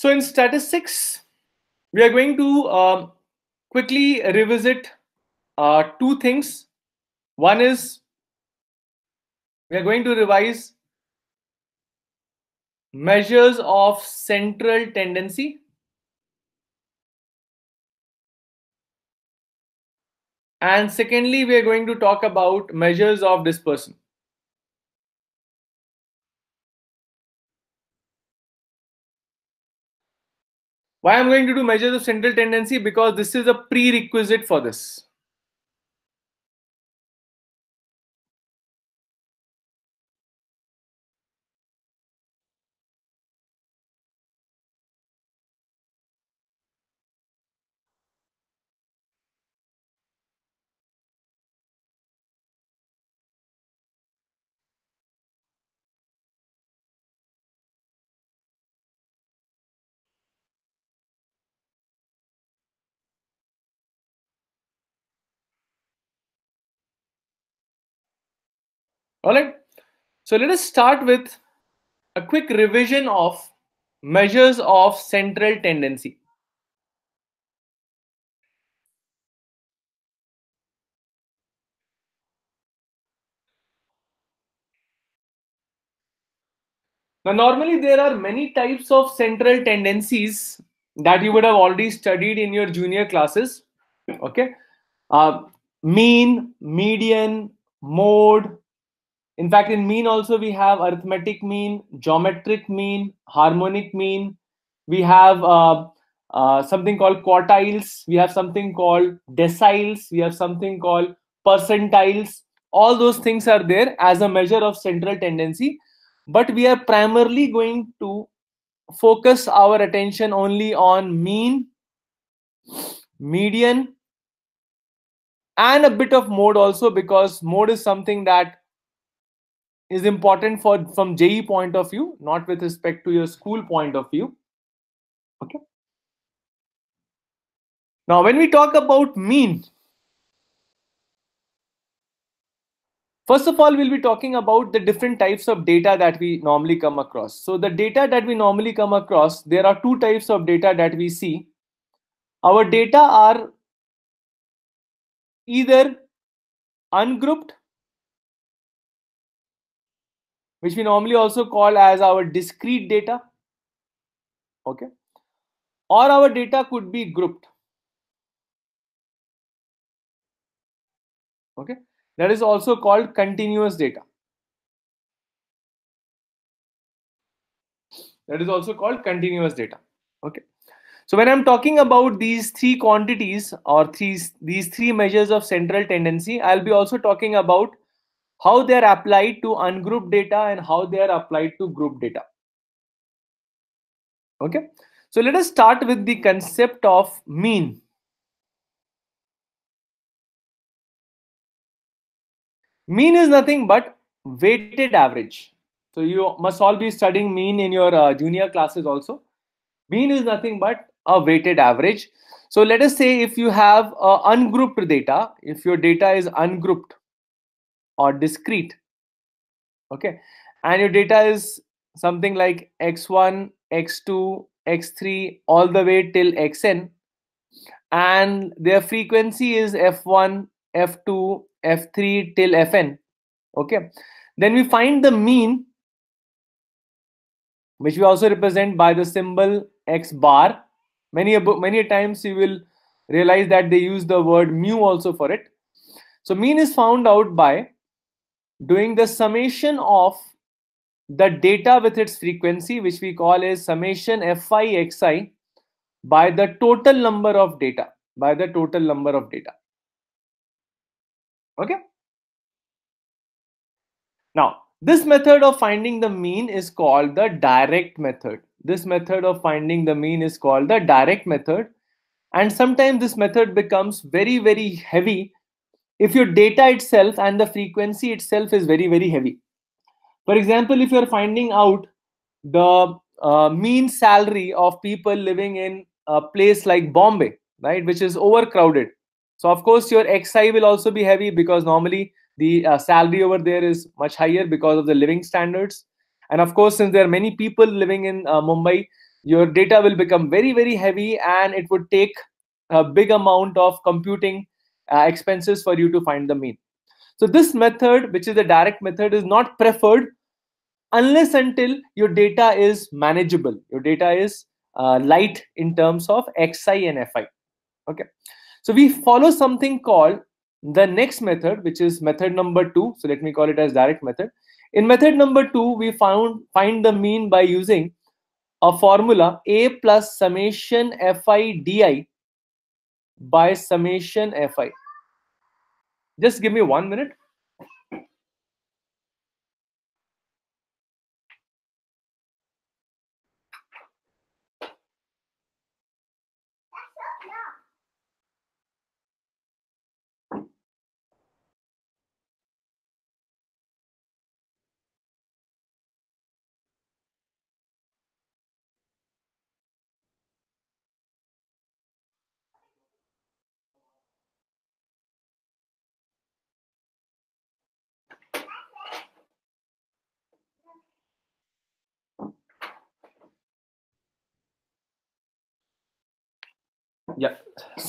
So in statistics, we are going to um, quickly revisit uh, two things. One is we are going to revise measures of central tendency and secondly we are going to talk about measures of dispersion Why I'm going to do measures of central tendency? Because this is a prerequisite for this. All right. So let us start with a quick revision of measures of central tendency. Now, normally there are many types of central tendencies that you would have already studied in your junior classes. Okay. Uh, mean, median, mode, in fact, in mean also we have arithmetic mean, geometric mean, harmonic mean. We have uh, uh, something called quartiles. We have something called deciles. We have something called percentiles. All those things are there as a measure of central tendency. But we are primarily going to focus our attention only on mean, median, and a bit of mode also because mode is something that is important for from JE point of view, not with respect to your school point of view. Okay. Now, when we talk about mean, First of all, we'll be talking about the different types of data that we normally come across. So the data that we normally come across, there are two types of data that we see. Our data are either ungrouped which we normally also call as our discrete data. Okay. Or our data could be grouped. Okay. That is also called continuous data. That is also called continuous data. Okay. So when I'm talking about these three quantities or these, these three measures of central tendency, I'll be also talking about how they are applied to ungrouped data and how they are applied to group data. Okay, so let us start with the concept of mean. Mean is nothing but weighted average. So you must all be studying mean in your uh, junior classes also. Mean is nothing but a weighted average. So let us say if you have uh, ungrouped data, if your data is ungrouped, or discrete okay and your data is something like x1 x2 x3 all the way till xn and their frequency is f1 f2 f3 till fn okay then we find the mean which we also represent by the symbol x bar many many times you will realize that they use the word mu also for it so mean is found out by doing the summation of the data with its frequency, which we call as summation fi xi by the total number of data, by the total number of data. Okay. Now, this method of finding the mean is called the direct method. This method of finding the mean is called the direct method. And sometimes this method becomes very, very heavy if your data itself and the frequency itself is very, very heavy. For example, if you're finding out the uh, mean salary of people living in a place like Bombay, right, which is overcrowded. So, of course, your XI will also be heavy because normally the uh, salary over there is much higher because of the living standards. And of course, since there are many people living in uh, Mumbai, your data will become very, very heavy and it would take a big amount of computing uh, expenses for you to find the mean. So this method, which is the direct method, is not preferred unless until your data is manageable. Your data is uh, light in terms of XI and FI. Okay. So we follow something called the next method, which is method number two. So let me call it as direct method. In method number two, we found find the mean by using a formula A plus summation FI DI by summation FI. Just give me one minute.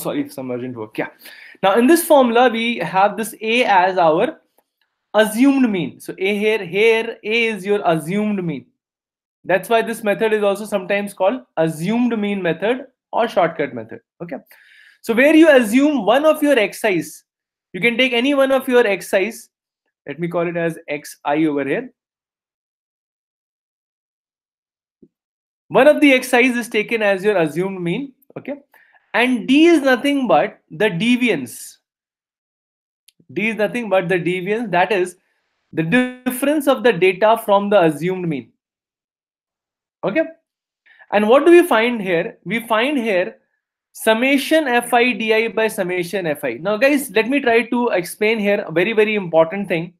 sorry submergent work yeah now in this formula we have this a as our assumed mean so a here here a is your assumed mean that's why this method is also sometimes called assumed mean method or shortcut method okay so where you assume one of your xi's you can take any one of your xi's let me call it as xi over here one of the xi's is taken as your assumed mean okay and d is nothing but the deviance d is nothing but the deviance that is the difference of the data from the assumed mean okay and what do we find here we find here summation fi di by summation fi now guys let me try to explain here a very very important thing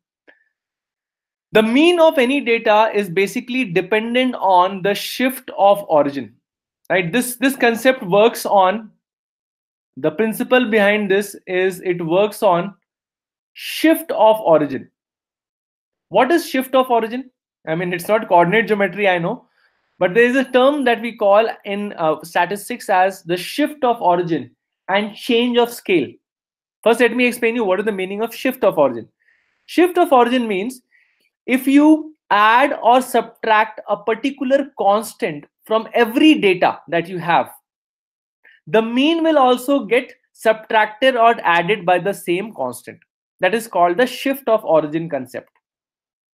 the mean of any data is basically dependent on the shift of origin right this this concept works on the principle behind this is it works on shift of origin. What is shift of origin? I mean, it's not coordinate geometry, I know, but there is a term that we call in uh, statistics as the shift of origin and change of scale. First, let me explain you what is the meaning of shift of origin. Shift of origin means if you add or subtract a particular constant from every data that you have the mean will also get subtracted or added by the same constant. That is called the shift of origin concept.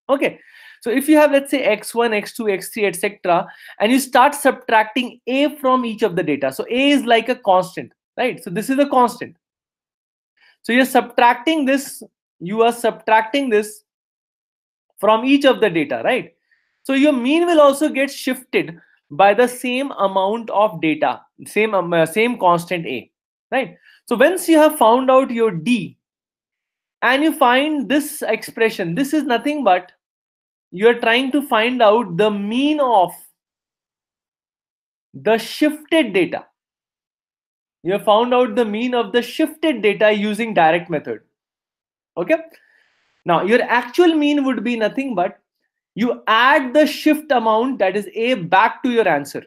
Okay, so if you have, let's say, x1, x2, x3, etc., and you start subtracting a from each of the data. So a is like a constant, right? So this is a constant. So you're subtracting this, you are subtracting this from each of the data, right? So your mean will also get shifted by the same amount of data, same, um, uh, same constant A, right? So once you have found out your D and you find this expression, this is nothing but you are trying to find out the mean of the shifted data. You have found out the mean of the shifted data using direct method. Okay. Now your actual mean would be nothing but you add the shift amount that is A back to your answer.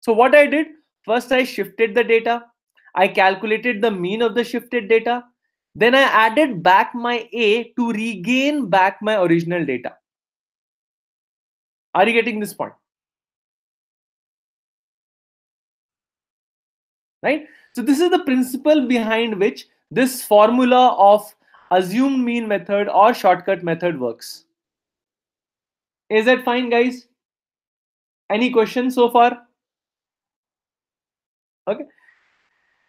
So what I did, first I shifted the data. I calculated the mean of the shifted data. Then I added back my A to regain back my original data. Are you getting this point? Right? So this is the principle behind which this formula of assumed mean method or shortcut method works. Is that fine, guys? Any questions so far? Okay.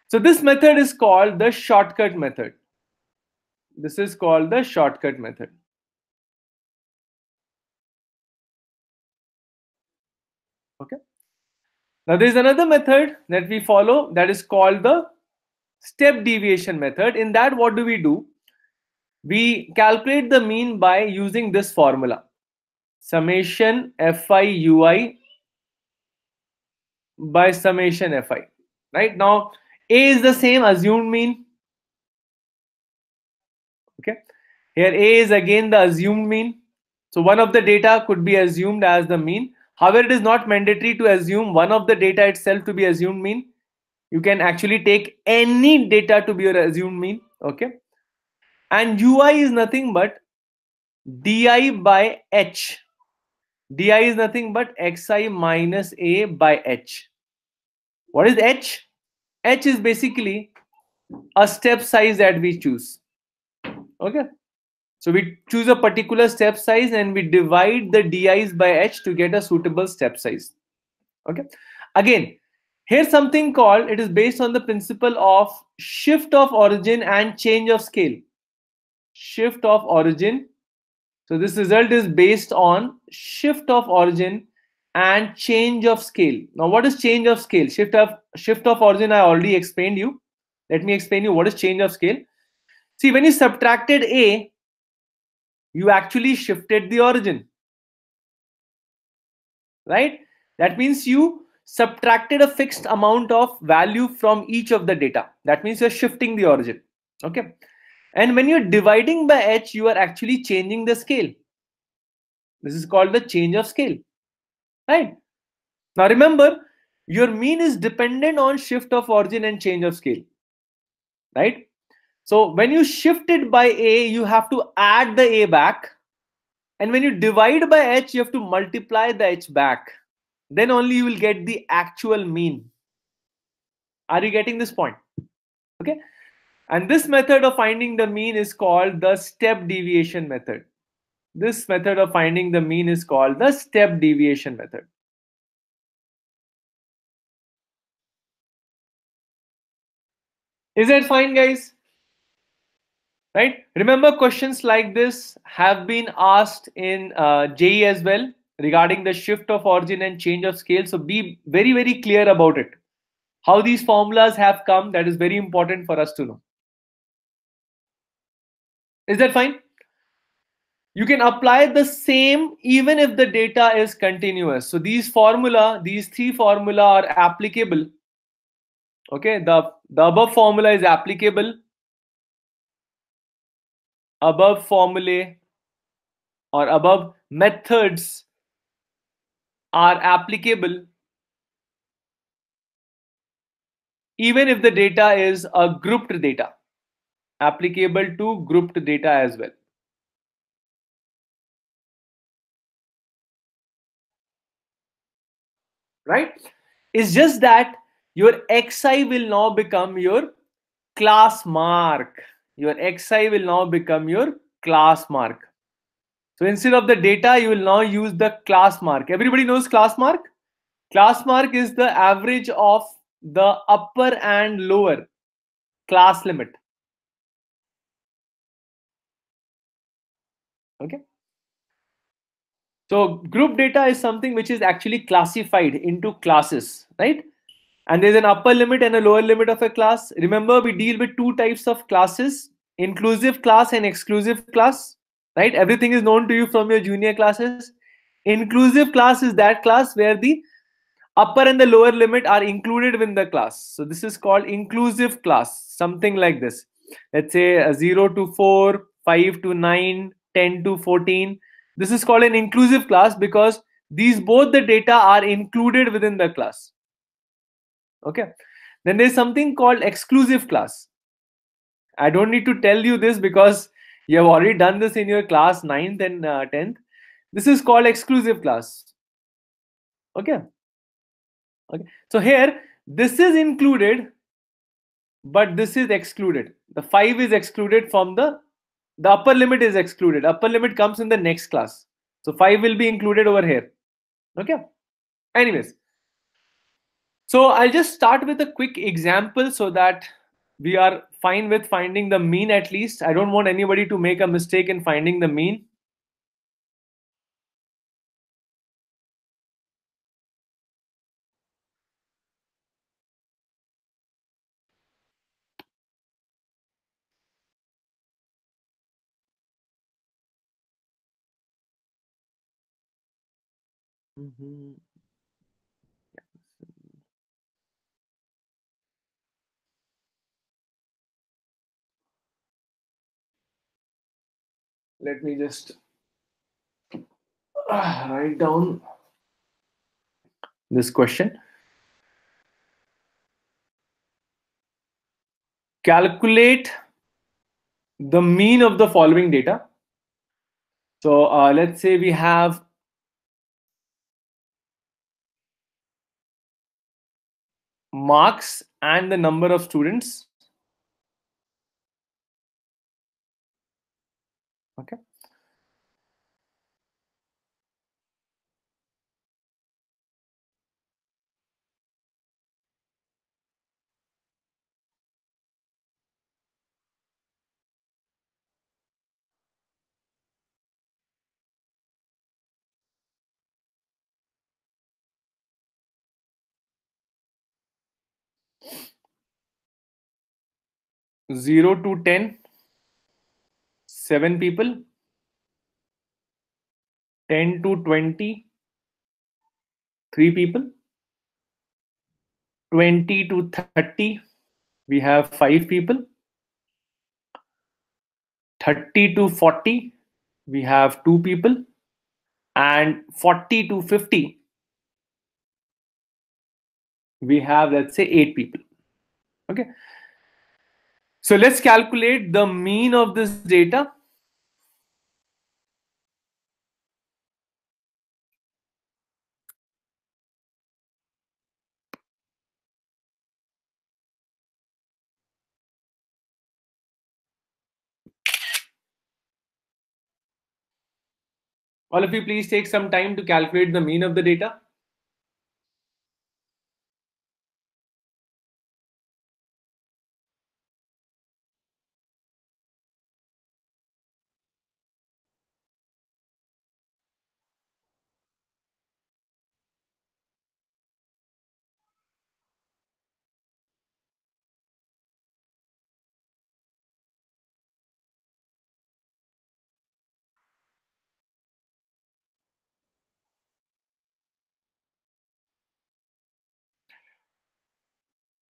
So this method is called the shortcut method. This is called the shortcut method. Okay. Now there is another method that we follow that is called the step deviation method. In that, what do we do? We calculate the mean by using this formula summation fi ui by summation fi right now a is the same assumed mean okay here a is again the assumed mean so one of the data could be assumed as the mean however it is not mandatory to assume one of the data itself to be assumed mean you can actually take any data to be your assumed mean okay and ui is nothing but di by h di is nothing but xi minus a by h. What is h? h is basically a step size that we choose. Okay. So we choose a particular step size and we divide the di's by h to get a suitable step size. Okay. Again, here's something called, it is based on the principle of shift of origin and change of scale. Shift of origin so this result is based on shift of origin and change of scale. Now, what is change of scale? Shift of shift of origin, I already explained you. Let me explain you what is change of scale. See, when you subtracted A, you actually shifted the origin. Right? That means you subtracted a fixed amount of value from each of the data. That means you're shifting the origin. Okay. And when you're dividing by h, you are actually changing the scale. This is called the change of scale. Right? Now remember, your mean is dependent on shift of origin and change of scale. Right? So when you shift it by a, you have to add the a back. And when you divide by h, you have to multiply the h back. Then only you will get the actual mean. Are you getting this point? Okay. And this method of finding the mean is called the step deviation method. This method of finding the mean is called the step deviation method. Is that fine, guys? Right? Remember, questions like this have been asked in uh, JE as well regarding the shift of origin and change of scale. So be very, very clear about it. How these formulas have come, that is very important for us to know. Is that fine? You can apply the same even if the data is continuous. So these formula, these three formula are applicable. Okay, the, the above formula is applicable. Above formulae or above methods are applicable even if the data is a grouped data applicable to grouped data as well. Right? It's just that your xi will now become your class mark. Your xi will now become your class mark. So instead of the data, you will now use the class mark. Everybody knows class mark? Class mark is the average of the upper and lower class limit. okay so group data is something which is actually classified into classes right and there's an upper limit and a lower limit of a class remember we deal with two types of classes inclusive class and exclusive class right everything is known to you from your junior classes inclusive class is that class where the upper and the lower limit are included within the class so this is called inclusive class something like this let's say uh, 0 to 4 5 to 9 10 to 14. This is called an inclusive class because these both the data are included within the class. Okay. Then there's something called exclusive class. I don't need to tell you this because you have already done this in your class 9th and uh, 10th. This is called exclusive class. Okay. Okay. So here, this is included, but this is excluded. The 5 is excluded from the the upper limit is excluded. Upper limit comes in the next class. So 5 will be included over here. Okay. Anyways. So I'll just start with a quick example so that we are fine with finding the mean at least. I don't want anybody to make a mistake in finding the mean. Mhm. Let me just write down this question. Calculate the mean of the following data. So uh, let's say we have marks and the number of students okay 0 to 10 7 people 10 to 20 3 people 20 to 30 we have 5 people 30 to 40 we have 2 people and 40 to 50 we have let's say 8 people okay so let's calculate the mean of this data. All of you please take some time to calculate the mean of the data.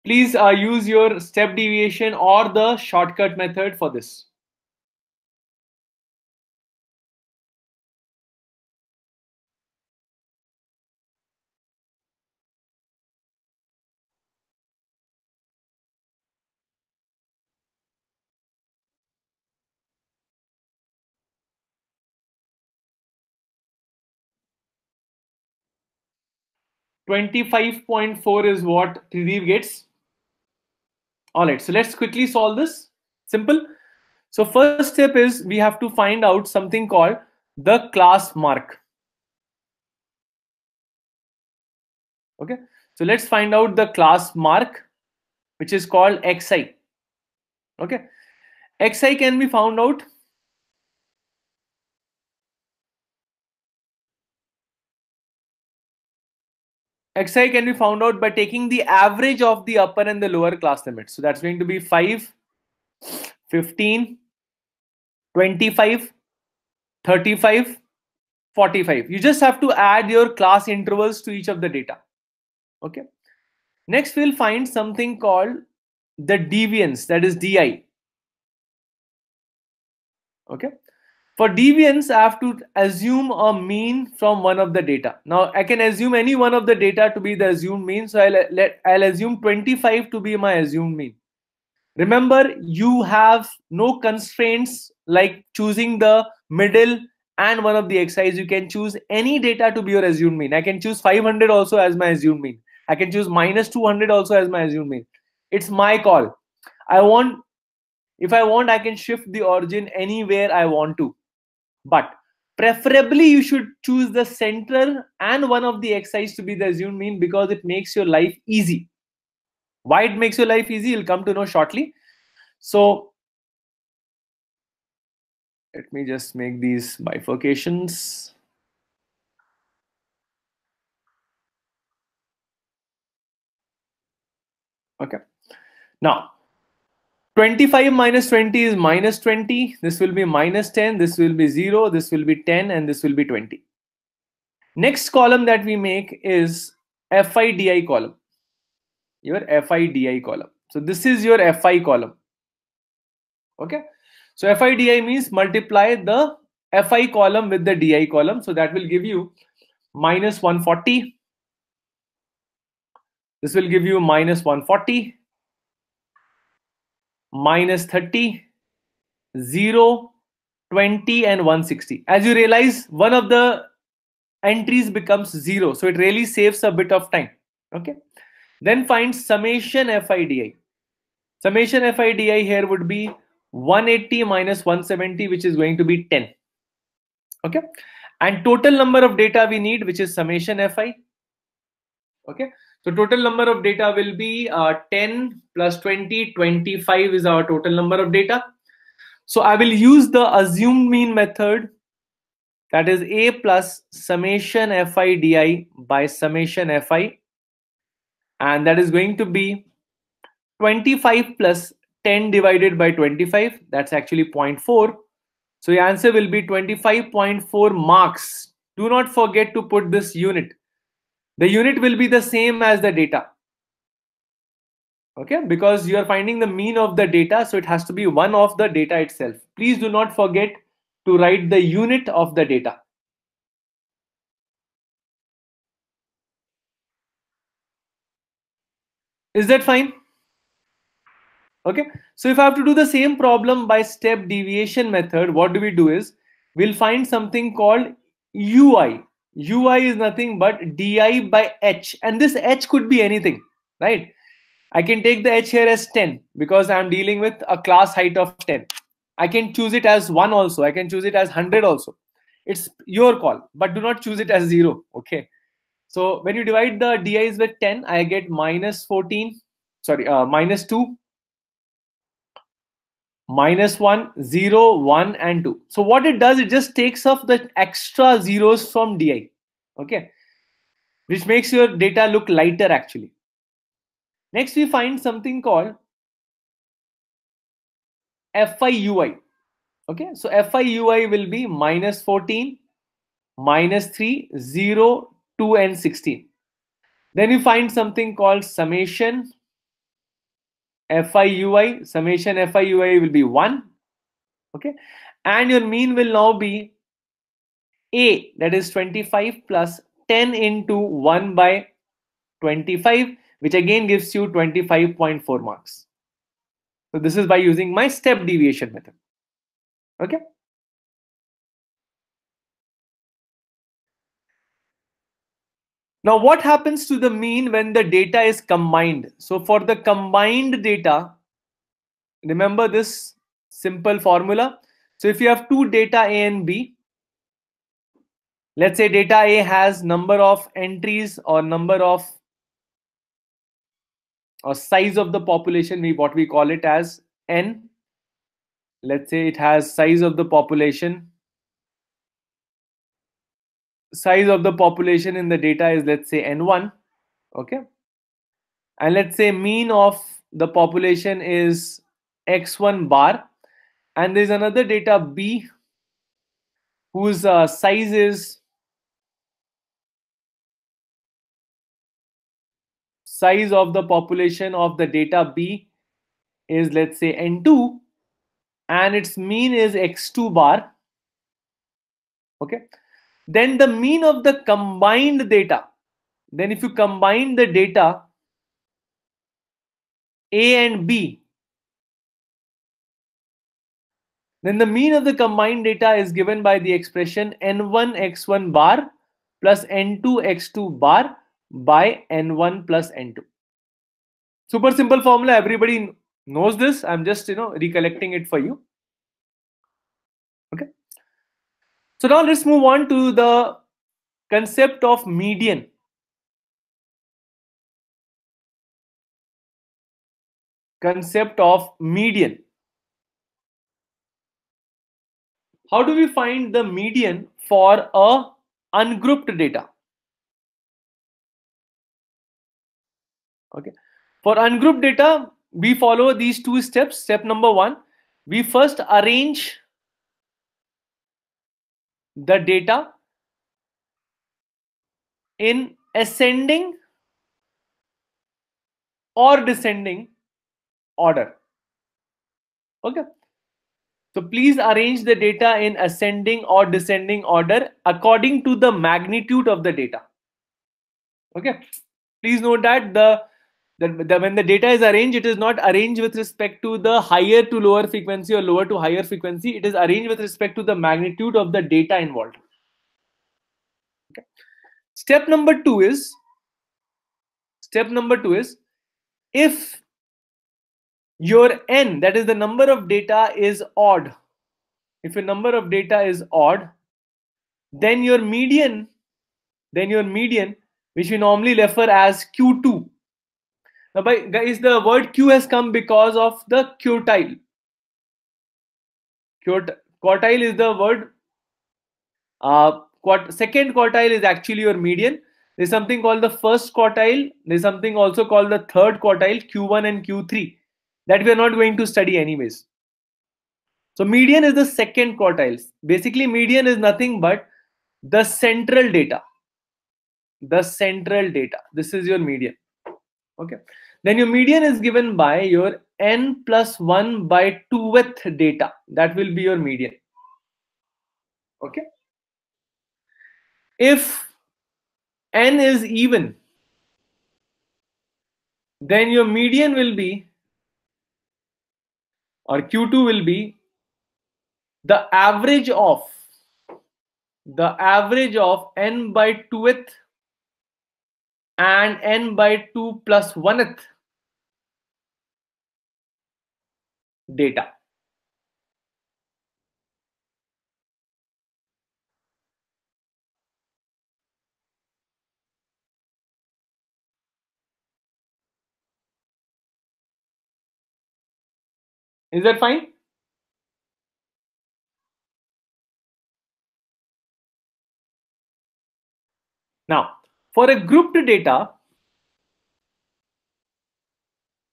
Please uh, use your step deviation or the shortcut method for this. Twenty-five point four is what Trideep gets. All right, so let's quickly solve this. Simple. So first step is we have to find out something called the class mark. Okay, so let's find out the class mark, which is called xi. Okay, xi can be found out xi can be found out by taking the average of the upper and the lower class limits. So that's going to be 5, 15, 25, 35, 45. You just have to add your class intervals to each of the data. Okay. Next, we'll find something called the deviance, that is DI. Okay. For deviance, I have to assume a mean from one of the data. Now I can assume any one of the data to be the assumed mean. So I'll let I'll assume 25 to be my assumed mean. Remember, you have no constraints like choosing the middle and one of the xi's. You can choose any data to be your assumed mean. I can choose 500 also as my assumed mean. I can choose minus 200 also as my assumed mean. It's my call. I want, if I want, I can shift the origin anywhere I want to. But preferably you should choose the center and one of the excise to be the assumed mean because it makes your life easy. Why it makes your life easy, you'll come to know shortly. So let me just make these bifurcations. Okay. Now, 25 minus 20 is minus 20. This will be minus 10. This will be 0. This will be 10. And this will be 20. Next column that we make is FIDI column. Your FIDI column. So this is your FI column. Okay. So FIDI means multiply the FI column with the DI column. So that will give you minus 140. This will give you minus 140 minus 30, 0, 20 and 160. As you realize, one of the entries becomes 0. So it really saves a bit of time. Okay. Then find summation FIDI. Summation FIDI here would be 180 minus 170, which is going to be 10. Okay. And total number of data we need, which is summation FI, okay so total number of data will be uh, 10 plus 20 25 is our total number of data so i will use the assumed mean method that is a plus summation fi di by summation fi and that is going to be 25 plus 10 divided by 25 that's actually 0.4 so the answer will be 25.4 marks do not forget to put this unit the unit will be the same as the data okay because you are finding the mean of the data so it has to be one of the data itself please do not forget to write the unit of the data is that fine okay so if i have to do the same problem by step deviation method what do we do is we'll find something called ui ui is nothing but di by h and this h could be anything right i can take the h here as 10 because i'm dealing with a class height of 10 i can choose it as 1 also i can choose it as 100 also it's your call but do not choose it as 0 okay so when you divide the di's with 10 i get minus 14 sorry uh, minus 2 minus 1, 0, 1, and 2. So what it does, it just takes off the extra zeros from DI, okay? Which makes your data look lighter actually. Next, we find something called FIUI, okay? So FIUI will be minus 14, minus 3, 0, 2, and 16. Then you find something called summation FIUI, summation FIUI will be 1. Okay. And your mean will now be A, that is 25 plus 10 into 1 by 25, which again gives you 25.4 marks. So this is by using my step deviation method. Okay. Now, what happens to the mean when the data is combined? So for the combined data, remember this simple formula. So if you have two data A and B, let's say data A has number of entries or number of or size of the population, we what we call it as N. Let's say it has size of the population size of the population in the data is let's say n1 okay and let's say mean of the population is x1 bar and there's another data b whose uh, size is size of the population of the data b is let's say n2 and its mean is x2 bar okay then the mean of the combined data then if you combine the data a and b then the mean of the combined data is given by the expression n1 x1 bar plus n2 x2 bar by n1 plus n2 super simple formula everybody knows this i'm just you know recollecting it for you okay so now let's move on to the concept of median. Concept of median. How do we find the median for a ungrouped data? Okay. For ungrouped data, we follow these two steps. Step number one, we first arrange the data in ascending or descending order. Okay. So please arrange the data in ascending or descending order according to the magnitude of the data. Okay. Please note that the that, when the data is arranged, it is not arranged with respect to the higher to lower frequency or lower to higher frequency. It is arranged with respect to the magnitude of the data involved. Okay. Step number two is, step number two is, if your n, that is the number of data is odd, if your number of data is odd, then your median, then your median, which we normally refer as Q2, now, by guys, the word Q has come because of the quartile. Quartile is the word. Uh, quart second quartile is actually your median. There's something called the first quartile. There's something also called the third quartile, Q1 and Q3, that we are not going to study anyways. So median is the second quartiles. Basically, median is nothing but the central data. The central data. This is your median. Okay. Then your median is given by your n plus 1 by 2 with data. That will be your median. Okay. If n is even, then your median will be or q2 will be the average of the average of n by 2th and n by 2 plus 1th data Is that fine? Now, for a grouped data,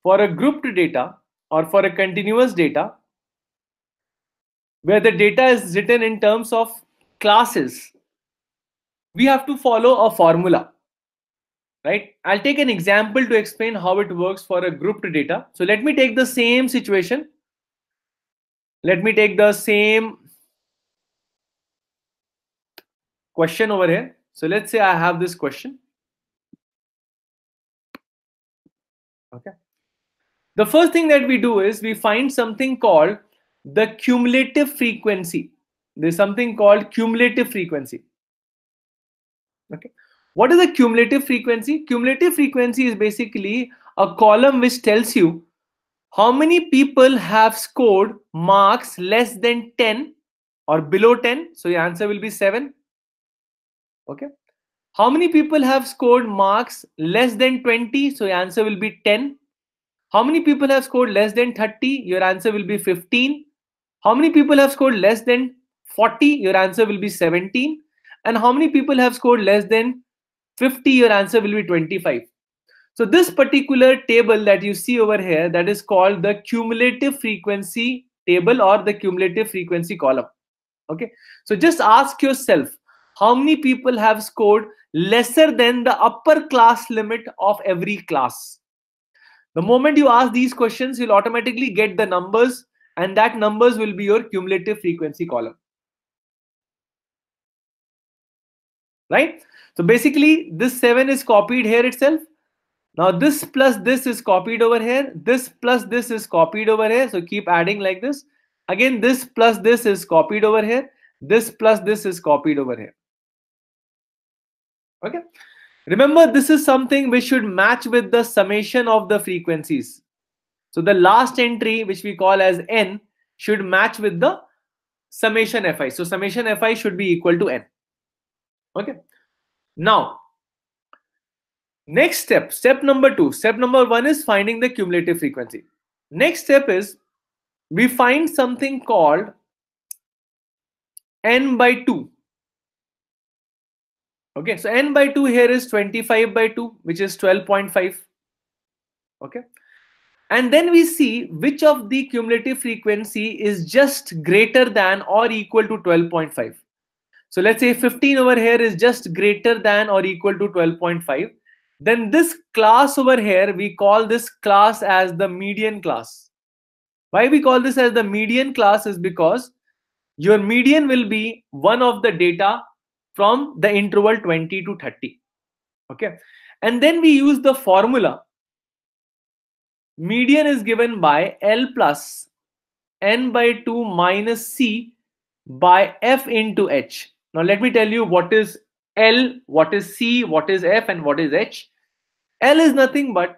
for a grouped data, or for a continuous data where the data is written in terms of classes, we have to follow a formula, right? I'll take an example to explain how it works for a grouped data. So let me take the same situation. Let me take the same question over here. So let's say I have this question. Okay. The first thing that we do is we find something called the cumulative frequency. There's something called cumulative frequency. Okay. What is the cumulative frequency? Cumulative frequency is basically a column which tells you how many people have scored marks less than 10 or below 10. So your answer will be 7. Okay. How many people have scored marks less than 20? So your answer will be 10. How many people have scored less than 30? Your answer will be 15. How many people have scored less than 40? Your answer will be 17. And how many people have scored less than 50? Your answer will be 25. So this particular table that you see over here that is called the cumulative frequency table or the cumulative frequency column. Okay. So just ask yourself how many people have scored lesser than the upper class limit of every class the moment you ask these questions, you'll automatically get the numbers and that numbers will be your cumulative frequency column. Right? So basically this 7 is copied here itself. Now this plus this is copied over here. This plus this is copied over here. So keep adding like this. Again, this plus this is copied over here. This plus this is copied over here. Okay. Remember, this is something which should match with the summation of the frequencies. So the last entry, which we call as n, should match with the summation fi. So summation fi should be equal to n. Okay. Now, next step, step number two. Step number one is finding the cumulative frequency. Next step is we find something called n by 2 Okay, so n by 2 here is 25 by 2, which is 12.5. Okay, and then we see which of the cumulative frequency is just greater than or equal to 12.5. So let's say 15 over here is just greater than or equal to 12.5. Then this class over here, we call this class as the median class. Why we call this as the median class is because your median will be one of the data from the interval 20 to 30 okay and then we use the formula median is given by l plus n by 2 minus c by f into h now let me tell you what is l what is c what is f and what is h l is nothing but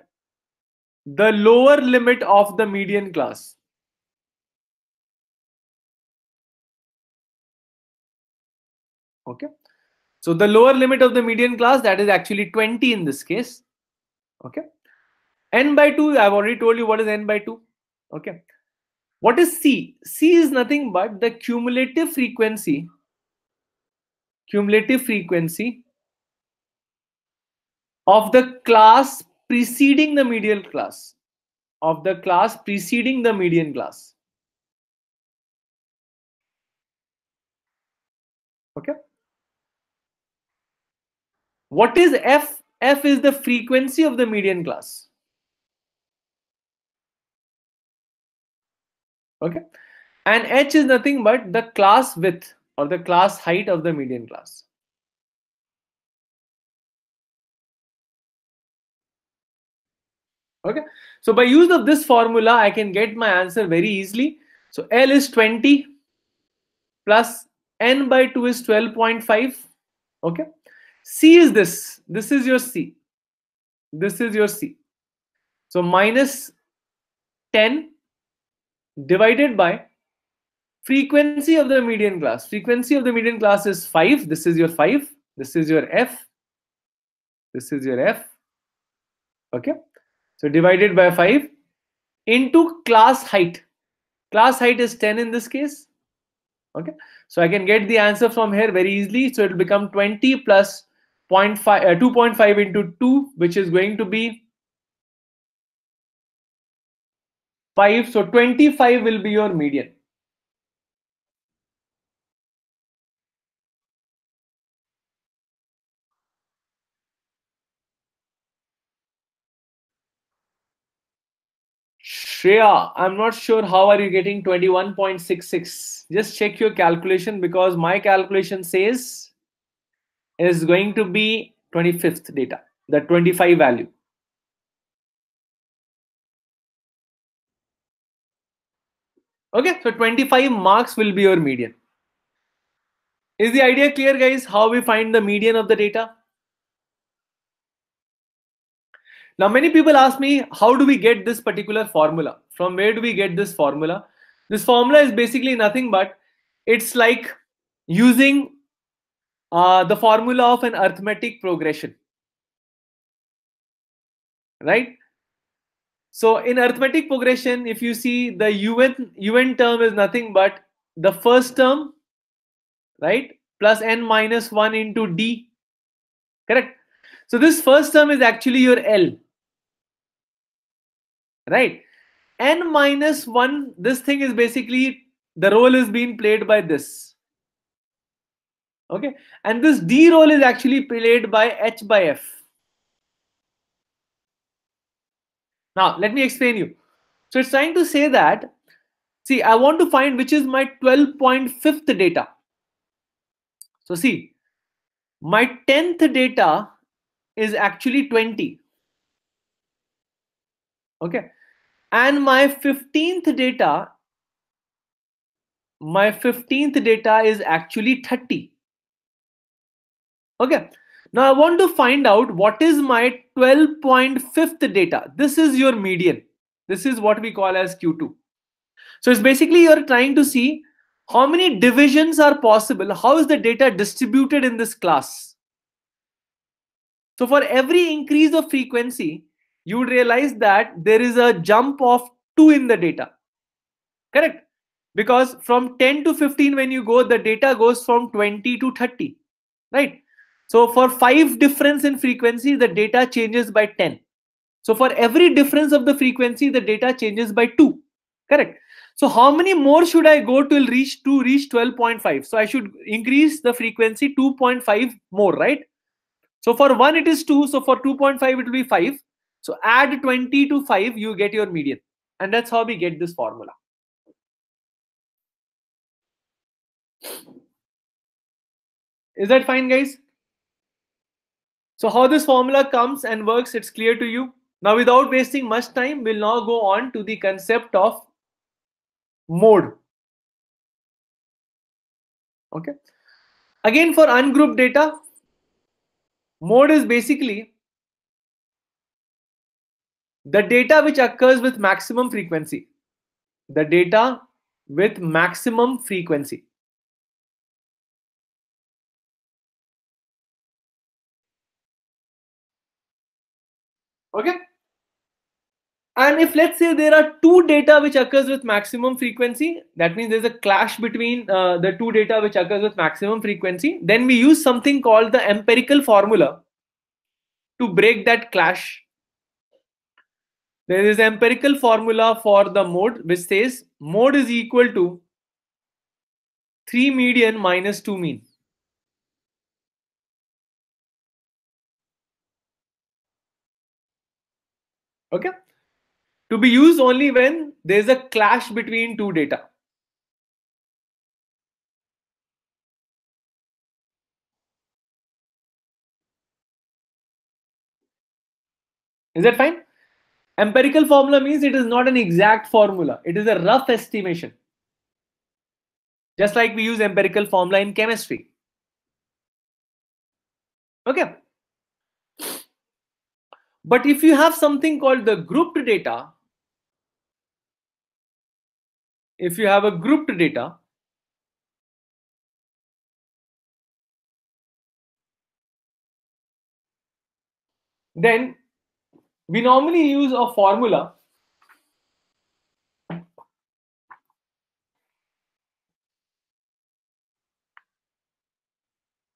the lower limit of the median class okay so the lower limit of the median class, that is actually 20 in this case. Okay. N by 2, I've already told you what is N by 2. Okay. What is C? C is nothing but the cumulative frequency. Cumulative frequency of the class preceding the median class. Of the class preceding the median class. Okay. What is F? F is the frequency of the median class. Okay. And H is nothing but the class width or the class height of the median class. Okay. So by use of this formula, I can get my answer very easily. So L is 20 plus N by 2 is 12.5. Okay. C is this. This is your C. This is your C. So minus 10 divided by frequency of the median class. Frequency of the median class is 5. This is your 5. This is your F. This is your F. Okay. So divided by 5 into class height. Class height is 10 in this case. Okay. So I can get the answer from here very easily. So it will become 20 plus uh, 2.5 into 2 which is going to be 5 so 25 will be your median Shreya, I'm not sure how are you getting 21.66. Just check your calculation because my calculation says is going to be 25th data, the 25 value. Okay, so 25 marks will be your median. Is the idea clear guys, how we find the median of the data? Now many people ask me, how do we get this particular formula? From where do we get this formula? This formula is basically nothing but it's like using uh, the formula of an arithmetic progression. Right? So in arithmetic progression, if you see the un, un term is nothing but the first term, right, plus n minus 1 into d. Correct? So this first term is actually your L. Right? n minus 1, this thing is basically, the role is being played by this Okay, and this D role is actually played by H by F. Now, let me explain you. So it's trying to say that, see, I want to find which is my 12.5th data. So see, my 10th data is actually 20. Okay. And my 15th data, my 15th data is actually 30. Okay. Now I want to find out what is my 12.5th data. This is your median. This is what we call as Q2. So it's basically you're trying to see how many divisions are possible. How is the data distributed in this class? So for every increase of frequency, you would realize that there is a jump of 2 in the data. Correct? Because from 10 to 15, when you go, the data goes from 20 to 30. Right? So for 5 difference in frequency, the data changes by 10. So for every difference of the frequency, the data changes by 2. Correct. So how many more should I go to reach to reach 12.5? So I should increase the frequency 2.5 more, right? So for 1 it is 2. So for 2.5 it will be 5. So add 20 to 5, you get your median. And that's how we get this formula. Is that fine, guys? So how this formula comes and works, it's clear to you. Now, without wasting much time, we'll now go on to the concept of mode. Okay. Again, for ungrouped data, mode is basically the data which occurs with maximum frequency. The data with maximum frequency. Okay. And if let's say there are two data which occurs with maximum frequency, that means there's a clash between uh, the two data which occurs with maximum frequency, then we use something called the empirical formula to break that clash. There is an empirical formula for the mode which says mode is equal to 3 median minus 2 mean. Okay. To be used only when there is a clash between two data. Is that fine? Empirical formula means it is not an exact formula. It is a rough estimation. Just like we use empirical formula in chemistry. Okay. But if you have something called the grouped data, if you have a grouped data, then we normally use a formula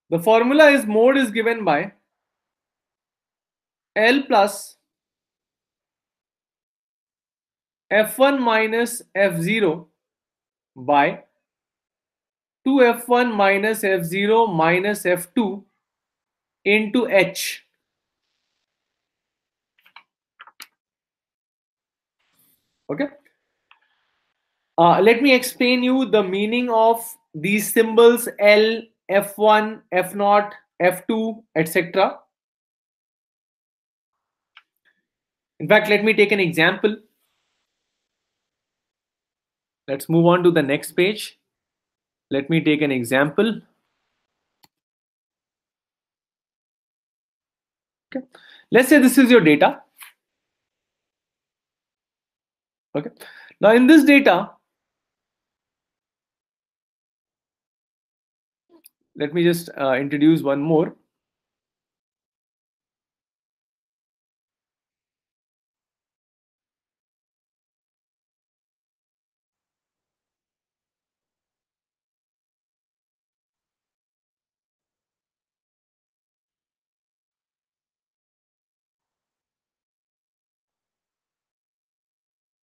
The formula is mode is given by L plus F1 minus F0 by 2F1 minus F0 minus F2 into H. Okay. Uh, let me explain you the meaning of these symbols L, F1, F0, F2, etc. In fact, let me take an example. Let's move on to the next page. Let me take an example. Okay. Let's say this is your data. Okay. Now in this data, let me just uh, introduce one more.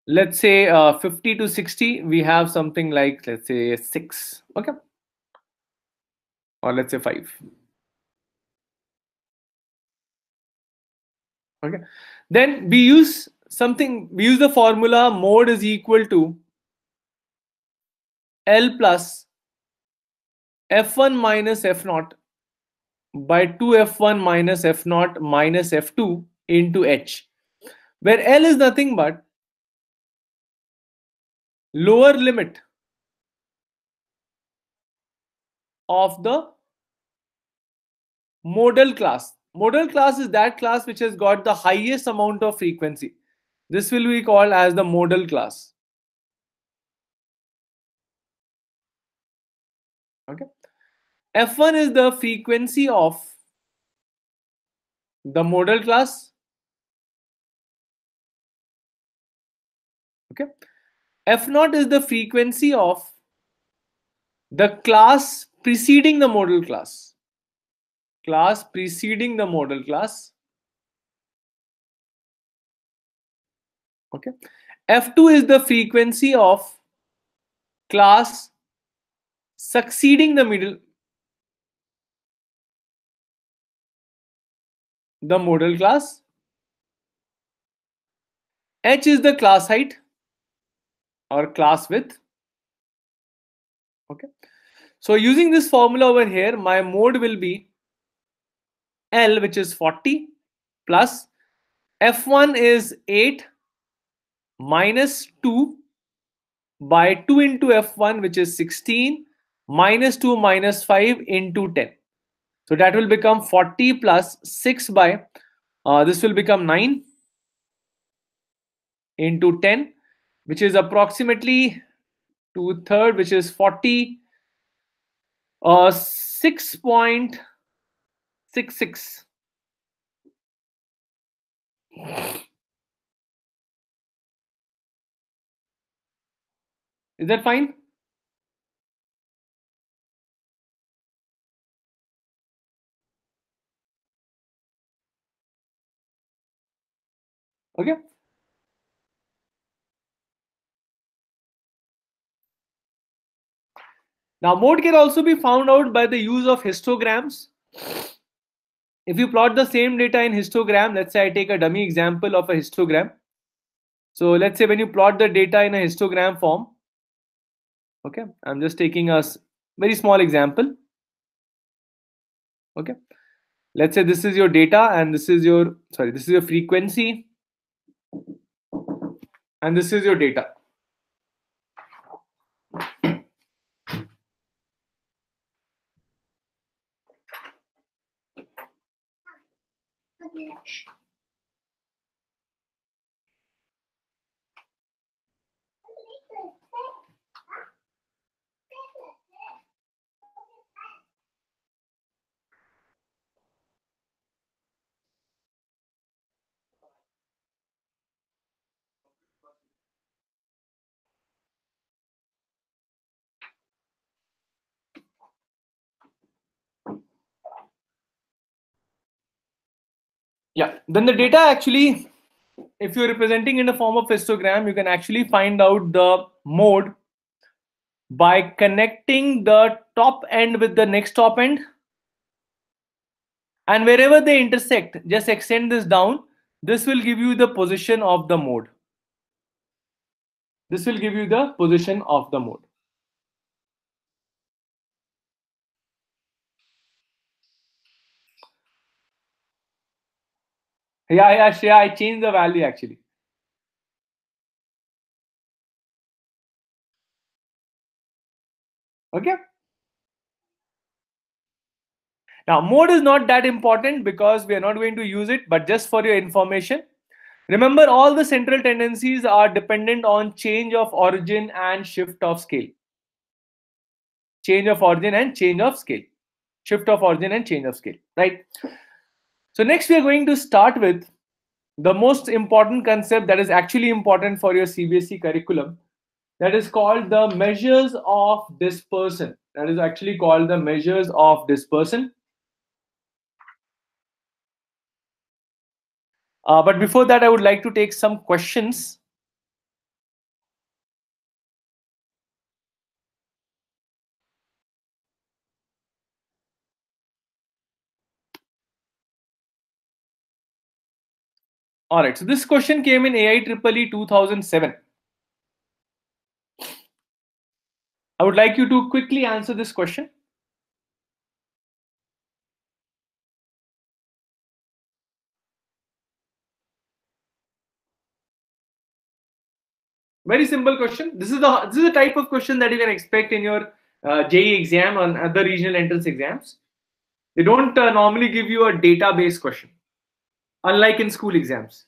let's say uh, 50 to 60 we have something like let's say 6 okay or let's say 5 okay then we use something we use the formula mode is equal to L plus F1 minus F0 by 2F1 minus F0 minus F2 into H where L is nothing but lower limit of the modal class. Modal class is that class which has got the highest amount of frequency. This will be called as the modal class. Okay. F1 is the frequency of the modal class. Okay. F naught is the frequency of the class preceding the modal class. Class preceding the modal class. Okay. F2 is the frequency of class succeeding the middle the modal class. H is the class height or class width okay so using this formula over here my mode will be L which is 40 plus F1 is 8 minus 2 by 2 into F1 which is 16 minus 2 minus 5 into 10. So that will become 40 plus 6 by uh, this will become 9 into 10 which is approximately two third, which is 40, uh, 6.66. Is that fine? Okay. Now, mode can also be found out by the use of histograms. If you plot the same data in histogram, let's say I take a dummy example of a histogram. So let's say when you plot the data in a histogram form, okay, I'm just taking a very small example. Okay, let's say this is your data and this is your, sorry, this is your frequency and this is your data. huge. Yeah, then the data actually, if you're representing in the form of histogram, you can actually find out the mode by connecting the top end with the next top end. And wherever they intersect, just extend this down. This will give you the position of the mode. This will give you the position of the mode. Yeah, yeah, Shreya, I changed the value actually. Okay. Now mode is not that important because we are not going to use it, but just for your information. Remember all the central tendencies are dependent on change of origin and shift of scale. Change of origin and change of scale. Shift of origin and change of scale, right? So next we are going to start with the most important concept that is actually important for your CBSE curriculum that is called the measures of dispersion. That is actually called the measures of dispersion. Uh, but before that, I would like to take some questions. All right, so this question came in AIEEE 2007. I would like you to quickly answer this question. Very simple question. This is the this is the type of question that you can expect in your uh, JE exam and other regional entrance exams. They don't uh, normally give you a database question unlike in school exams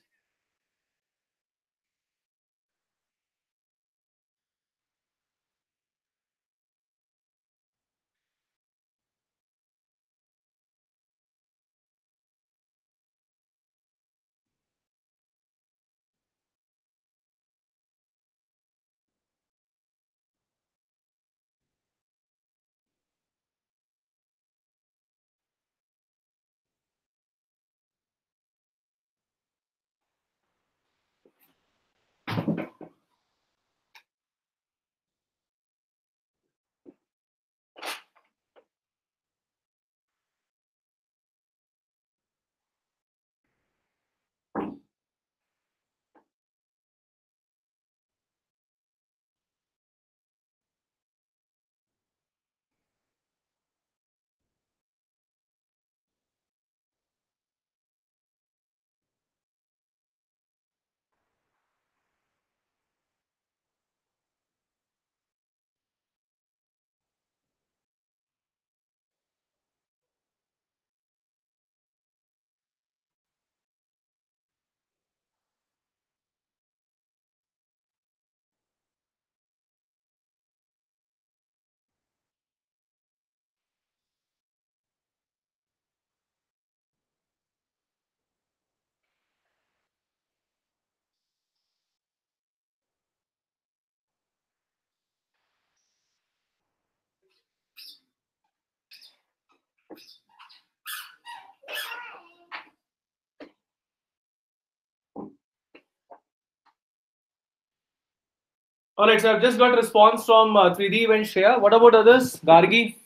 All right, so I've just got response from uh, 3D and Shreya. What about others? Gargi?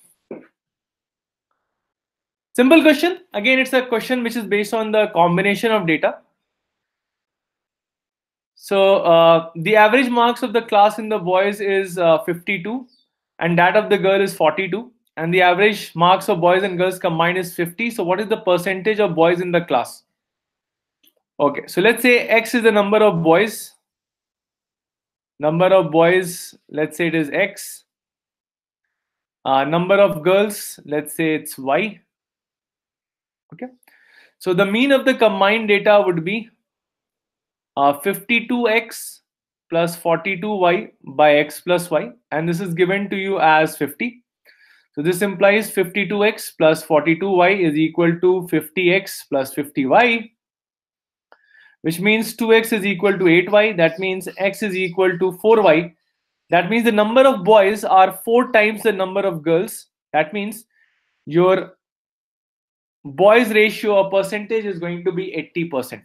Simple question. Again, it's a question which is based on the combination of data. So uh, the average marks of the class in the boys is uh, 52 and that of the girl is 42 and the average marks of boys and girls combined is 50. So what is the percentage of boys in the class? Okay, so let's say X is the number of boys number of boys let's say it is x uh, number of girls let's say it's y okay so the mean of the combined data would be uh, 52x plus 42y by x plus y and this is given to you as 50 so this implies 52x plus 42y is equal to 50x plus 50y which means 2x is equal to 8y. That means x is equal to 4y. That means the number of boys are four times the number of girls. That means your boys ratio or percentage is going to be 80%.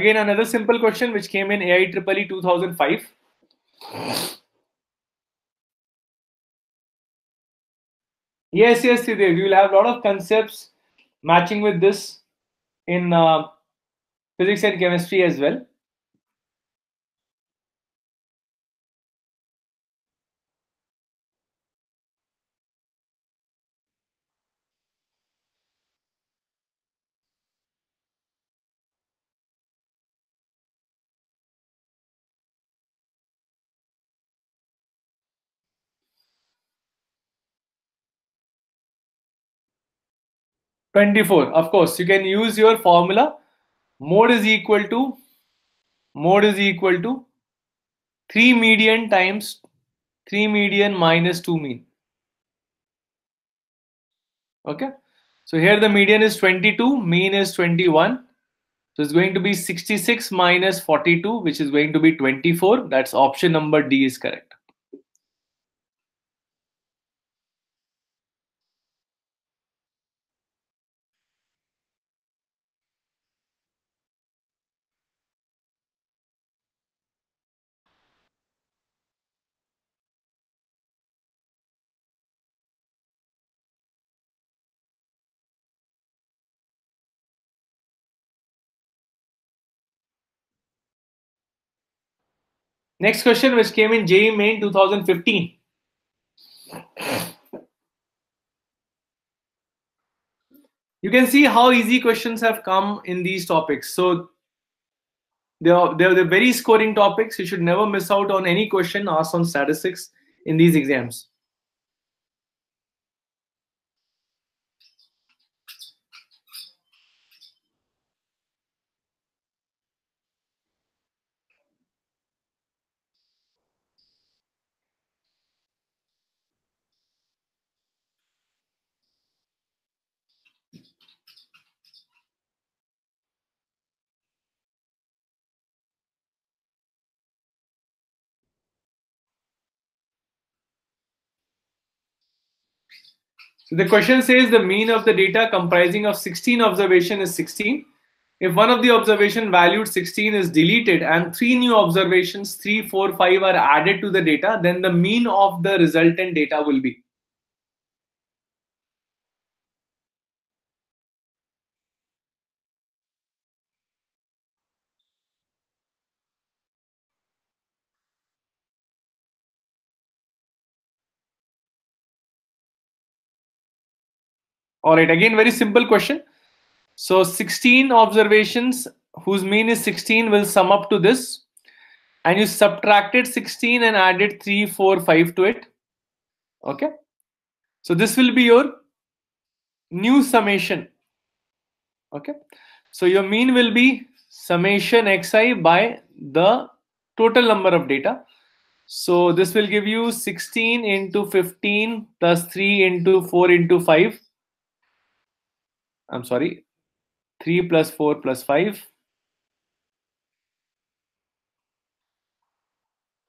Again, another simple question which came in AI AIEEE 2005. Yes, yes, Sidev, you will have a lot of concepts matching with this in uh, physics and chemistry as well. 24 of course you can use your formula mode is equal to mode is equal to 3 median times 3 median minus 2 mean okay so here the median is 22 mean is 21 so it's going to be 66 minus 42 which is going to be 24 that's option number d is correct Next question, which came in JE Main 2015. You can see how easy questions have come in these topics. So they're, they're, they're very scoring topics. You should never miss out on any question asked on statistics in these exams. So the question says the mean of the data comprising of 16 observation is 16. If one of the observation valued 16 is deleted and three new observations, 3, 4, 5 are added to the data, then the mean of the resultant data will be All right, again, very simple question. So 16 observations whose mean is 16 will sum up to this. And you subtracted 16 and added 3, 4, 5 to it. Okay. So this will be your new summation. Okay. So your mean will be summation xi by the total number of data. So this will give you 16 into 15 plus 3 into 4 into 5 I'm sorry, 3 plus 4 plus 5.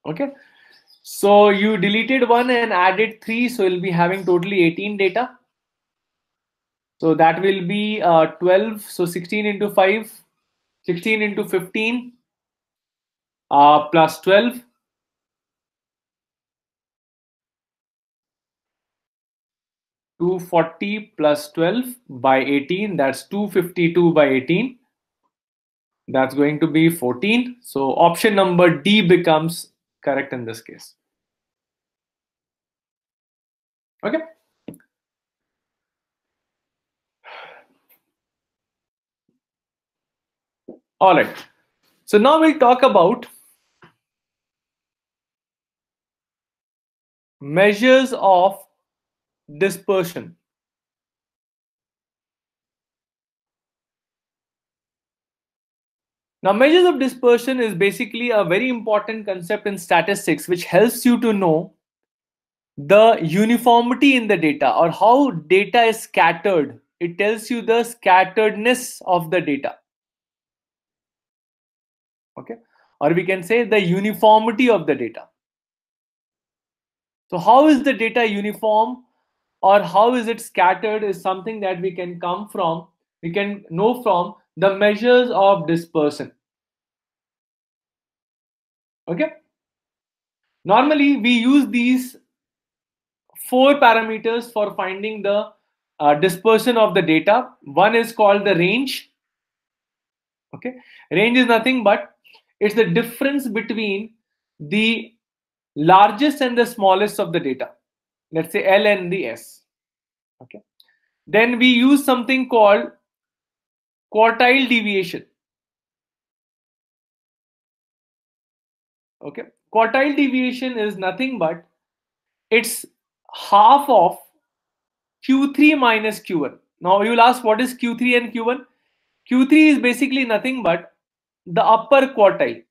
Okay. So you deleted one and added three. So you'll be having totally 18 data. So that will be uh, 12. So 16 into 5, 16 into 15 uh, plus 12. 240 plus 12 by 18 that's 252 by 18 that's going to be 14 so option number d becomes correct in this case okay all right so now we'll talk about measures of dispersion Now, measures of dispersion is basically a very important concept in statistics, which helps you to know the uniformity in the data or how data is scattered. It tells you the scatteredness of the data. Okay. Or we can say the uniformity of the data. So, how is the data uniform or how is it scattered is something that we can come from, we can know from the measures of dispersion. Okay. Normally, we use these four parameters for finding the uh, dispersion of the data. One is called the range. Okay. Range is nothing but it's the difference between the largest and the smallest of the data let's say L and the S. Okay. Then we use something called quartile deviation. Okay. Quartile deviation is nothing but it's half of Q3 minus Q1. Now you'll ask what is Q3 and Q1? Q3 is basically nothing but the upper quartile.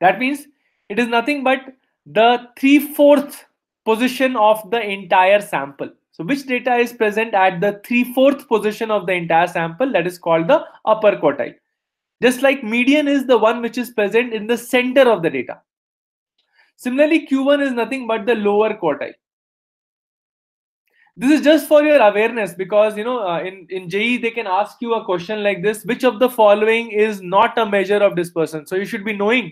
That means it is nothing but the three-fourth position of the entire sample. So which data is present at the three-fourth position of the entire sample that is called the upper quartile. Just like median is the one which is present in the center of the data. Similarly, Q1 is nothing but the lower quartile. This is just for your awareness because you know uh, in in JE they can ask you a question like this: Which of the following is not a measure of dispersion? So you should be knowing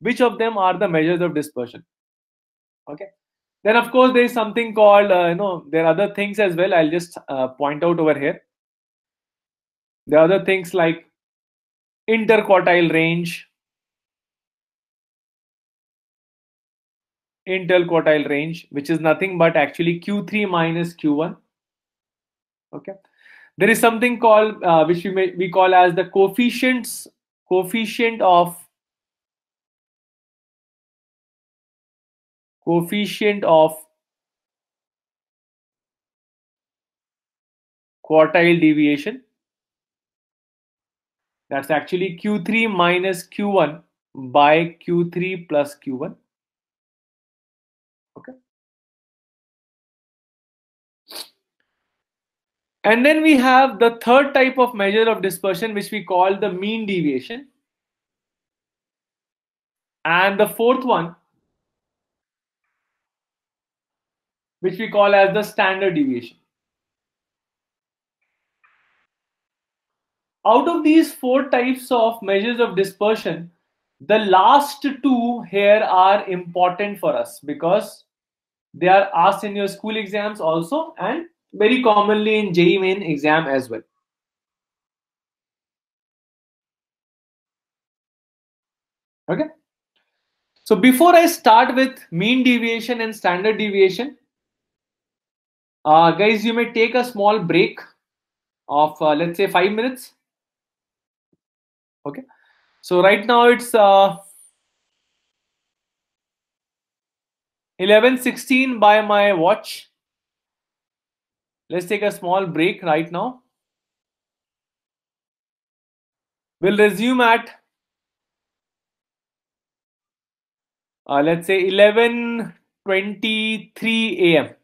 which of them are the measures of dispersion? Okay. Then of course there is something called uh, you know there are other things as well. I'll just uh, point out over here. There are other things like interquartile range, interquartile range, which is nothing but actually Q3 minus Q1. Okay. There is something called uh, which we may we call as the coefficients coefficient of coefficient of quartile deviation that's actually q3 minus q1 by q3 plus q1 okay and then we have the third type of measure of dispersion which we call the mean deviation and the fourth one which we call as the standard deviation. Out of these four types of measures of dispersion, the last two here are important for us because they are asked in your school exams also and very commonly in JE main exam as well. Okay. So before I start with mean deviation and standard deviation, uh, guys, you may take a small break of uh, let's say five minutes. Okay. So right now it's uh, 11.16 by my watch. Let's take a small break right now. We'll resume at uh, let's say 11.23 a.m.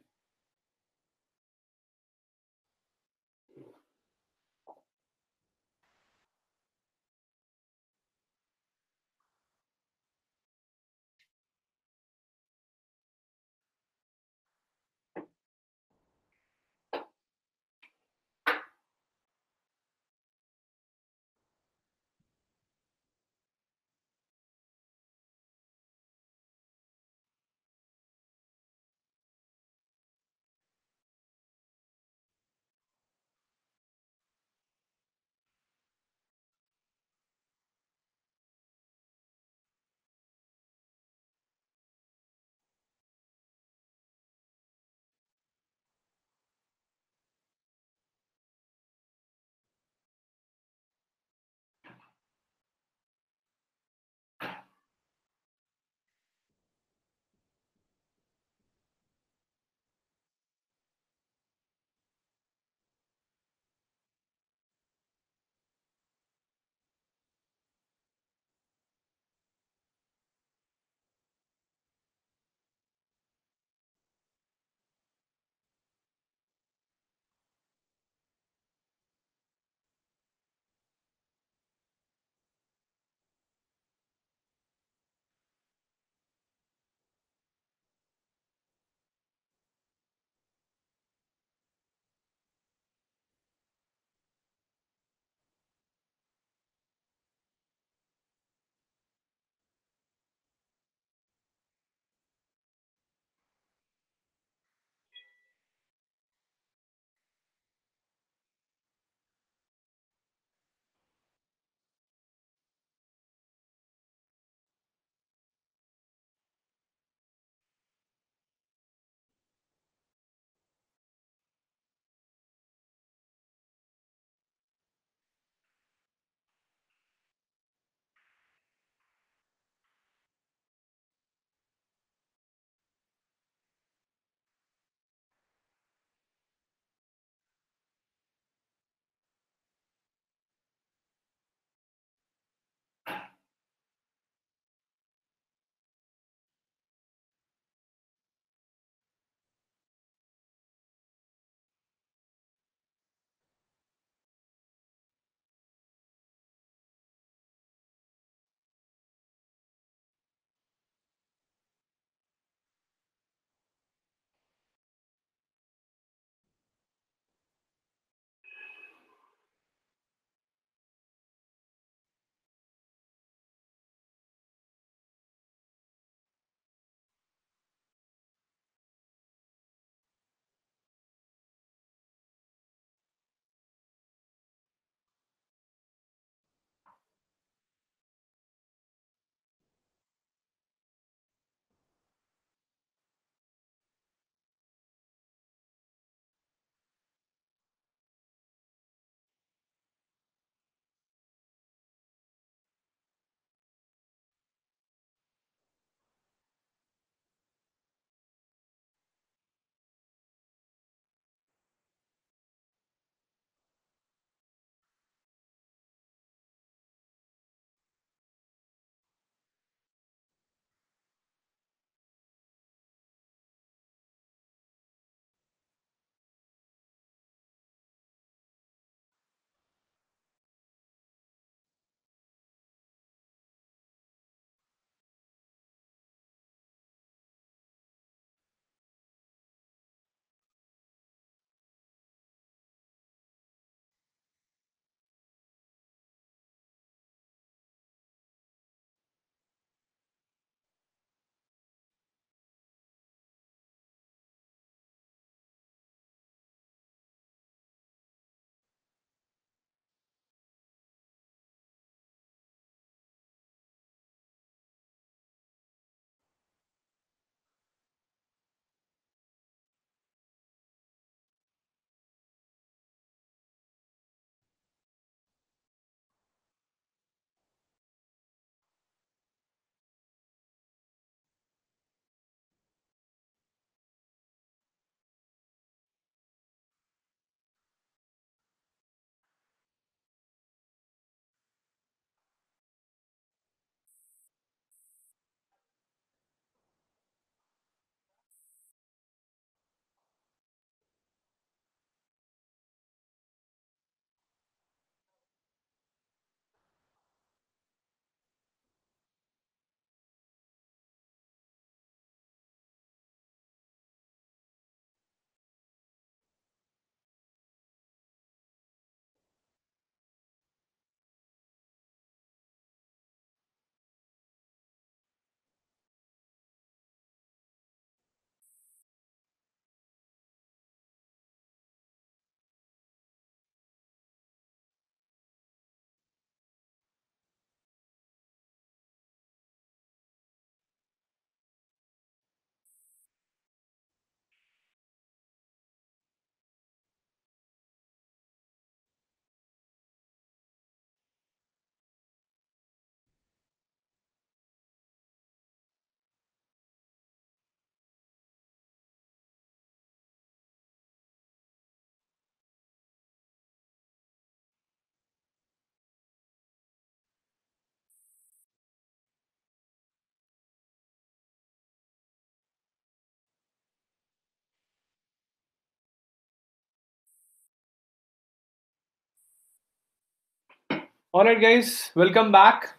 Alright guys, welcome back.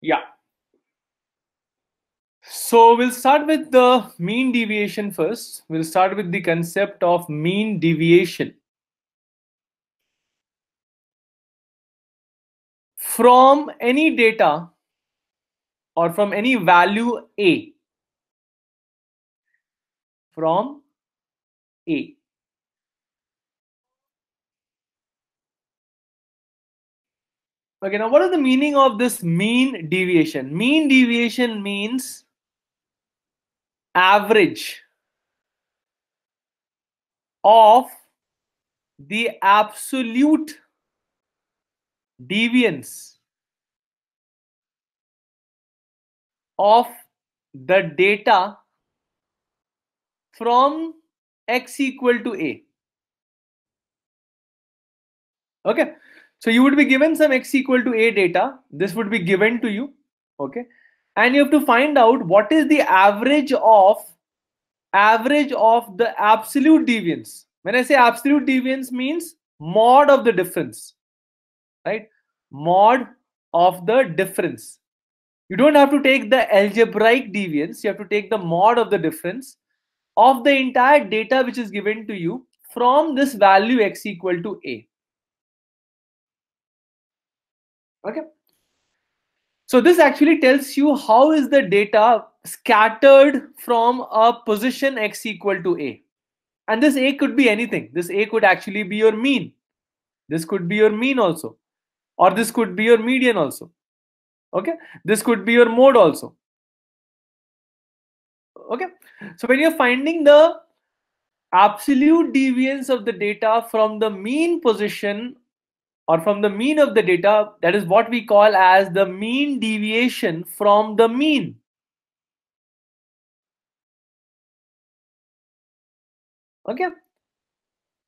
Yeah. So we'll start with the mean deviation first. We'll start with the concept of mean deviation. From any data or from any value A, from A. Okay, now what is the meaning of this mean deviation? Mean deviation means average of the absolute deviance of the data from x equal to a. Okay. So you would be given some x equal to a data. This would be given to you. Okay. And you have to find out what is the average of average of the absolute deviance. When I say absolute deviance means mod of the difference, right? Mod of the difference. You don't have to take the algebraic deviance. You have to take the mod of the difference of the entire data which is given to you from this value x equal to a. Okay. So this actually tells you how is the data scattered from a position x equal to a. And this a could be anything. This a could actually be your mean. This could be your mean also. Or this could be your median also. Okay. This could be your mode also okay so when you're finding the absolute deviance of the data from the mean position or from the mean of the data that is what we call as the mean deviation from the mean okay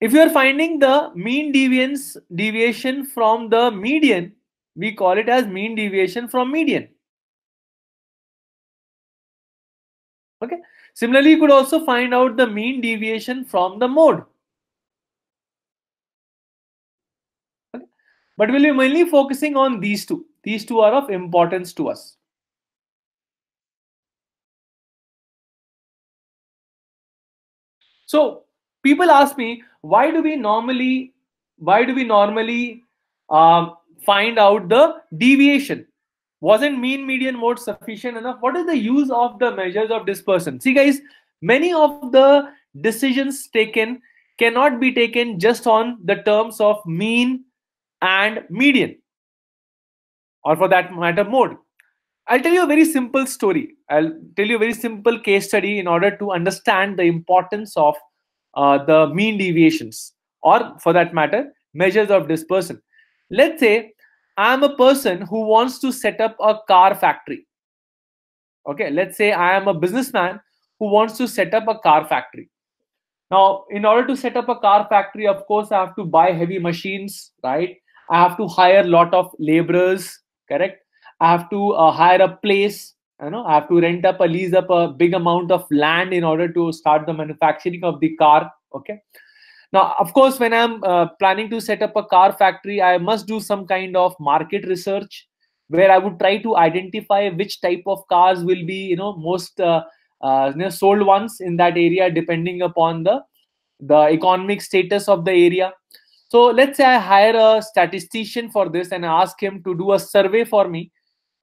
if you are finding the mean deviance deviation from the median we call it as mean deviation from median Okay. Similarly, you could also find out the mean deviation from the mode. Okay. But we'll be mainly focusing on these two. These two are of importance to us. So people ask me, why do we normally, why do we normally um, find out the deviation? wasn't mean median mode sufficient enough what is the use of the measures of dispersion see guys many of the decisions taken cannot be taken just on the terms of mean and median or for that matter mode i'll tell you a very simple story i'll tell you a very simple case study in order to understand the importance of uh, the mean deviations or for that matter measures of dispersion let's say I'm a person who wants to set up a car factory. Okay, let's say I am a businessman who wants to set up a car factory. Now, in order to set up a car factory, of course, I have to buy heavy machines, right? I have to hire a lot of laborers, correct? I have to uh, hire a place, you know, I have to rent up or lease up a big amount of land in order to start the manufacturing of the car, okay? Now, of course, when I'm uh, planning to set up a car factory, I must do some kind of market research where I would try to identify which type of cars will be, you know, most uh, uh, you know, sold ones in that area, depending upon the the economic status of the area. So let's say I hire a statistician for this and ask him to do a survey for me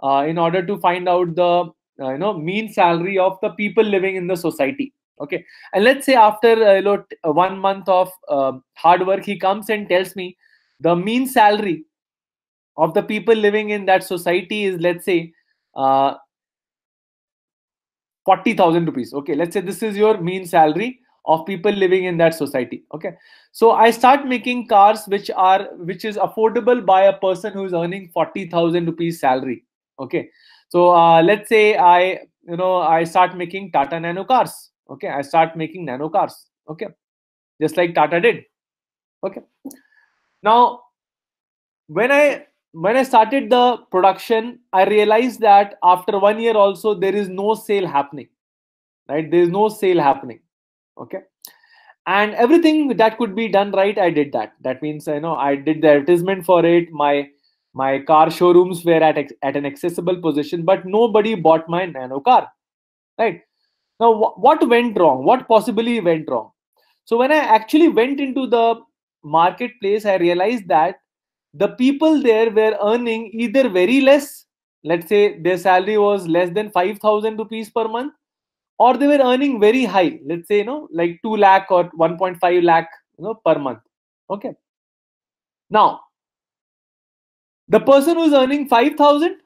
uh, in order to find out the uh, you know mean salary of the people living in the society okay and let's say after uh, you know, uh, one month of uh, hard work he comes and tells me the mean salary of the people living in that society is let's say uh, 40000 rupees okay let's say this is your mean salary of people living in that society okay so i start making cars which are which is affordable by a person who is earning 40000 rupees salary okay so uh, let's say i you know i start making tata nano cars okay i start making nano cars okay just like tata did okay now when i when i started the production i realized that after one year also there is no sale happening right there is no sale happening okay and everything that could be done right i did that that means you know i did the advertisement for it my my car showrooms were at, at an accessible position but nobody bought my nano car right now, wh what went wrong? What possibly went wrong? So, when I actually went into the marketplace, I realized that the people there were earning either very less, let's say their salary was less than 5,000 rupees per month, or they were earning very high, let's say, you know, like 2 lakh or 1.5 lakh you know, per month. Okay. Now, the person who's earning 5,000,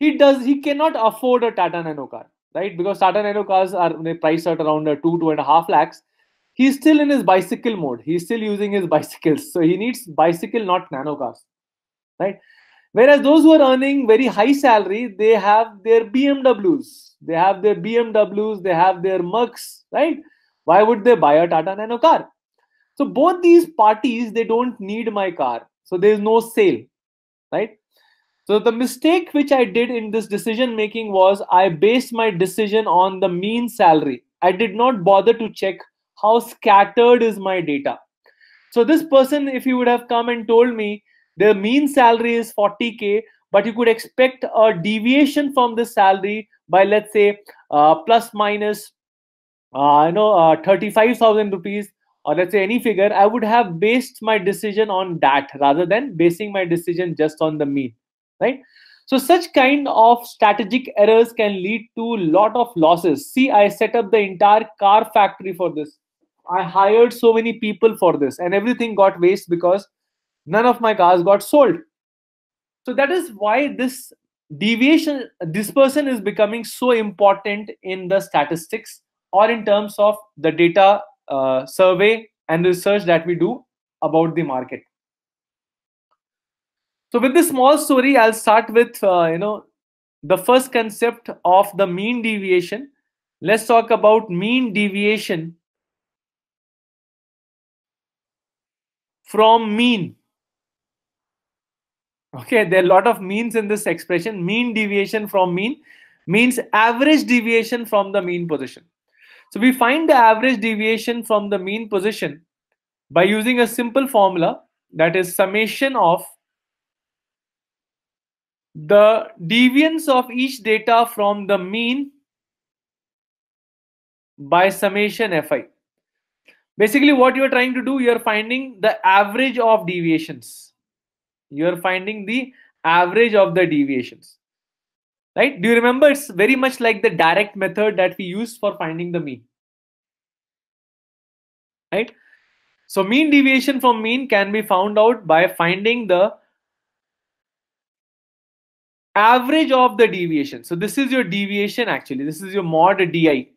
he does, he cannot afford a Tata Nano car right? Because Tata Nano cars are priced at around uh, two, two and a half lakhs. He's still in his bicycle mode. He's still using his bicycles. So he needs bicycle, not nano cars, right? Whereas those who are earning very high salary, they have their BMWs, they have their BMWs, they have their Mercs, right? Why would they buy a Tata Nano car? So both these parties, they don't need my car. So there is no sale, right? So the mistake which I did in this decision making was I based my decision on the mean salary. I did not bother to check how scattered is my data. So this person, if you would have come and told me the mean salary is 40k, but you could expect a deviation from this salary by let's say uh, plus minus, uh, you know, uh, 35,000 rupees or let's say any figure, I would have based my decision on that rather than basing my decision just on the mean right? So such kind of strategic errors can lead to lot of losses. See, I set up the entire car factory for this. I hired so many people for this and everything got waste because none of my cars got sold. So that is why this deviation, this person is becoming so important in the statistics or in terms of the data uh, survey and research that we do about the market. So with this small story, I'll start with, uh, you know, the first concept of the mean deviation. Let's talk about mean deviation from mean. Okay, there are a lot of means in this expression. Mean deviation from mean means average deviation from the mean position. So we find the average deviation from the mean position by using a simple formula that is summation of the deviance of each data from the mean by summation fi basically what you are trying to do you are finding the average of deviations you are finding the average of the deviations right do you remember it's very much like the direct method that we use for finding the mean right so mean deviation from mean can be found out by finding the average of the deviation. So this is your deviation actually. This is your mod DI,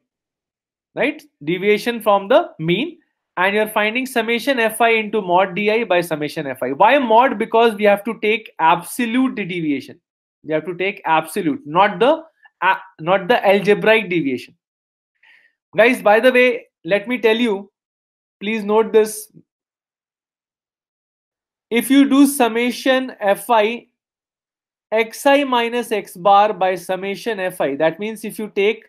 right? Deviation from the mean and you're finding summation Fi into mod DI by summation Fi. Why mod? Because we have to take absolute deviation. We have to take absolute, not the uh, not the algebraic deviation. Guys, by the way, let me tell you, please note this. If you do summation Fi xi minus x bar by summation fi. That means if you take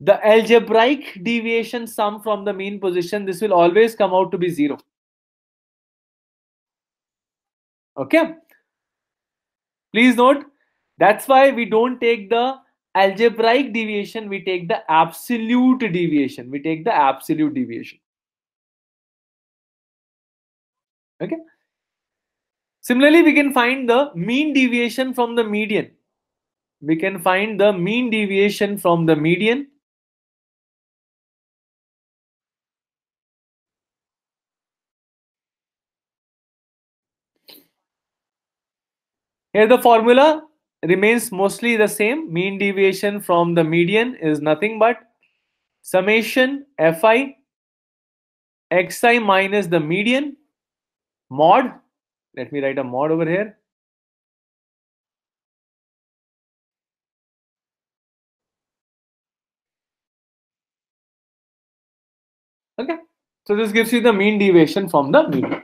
the algebraic deviation sum from the mean position, this will always come out to be zero. Okay. Please note, that's why we don't take the algebraic deviation, we take the absolute deviation. We take the absolute deviation. Okay. Similarly, we can find the mean deviation from the median. We can find the mean deviation from the median. Here the formula remains mostly the same. Mean deviation from the median is nothing but summation fi xi minus the median mod let me write a mod over here. Okay, so this gives you the mean deviation from the mean.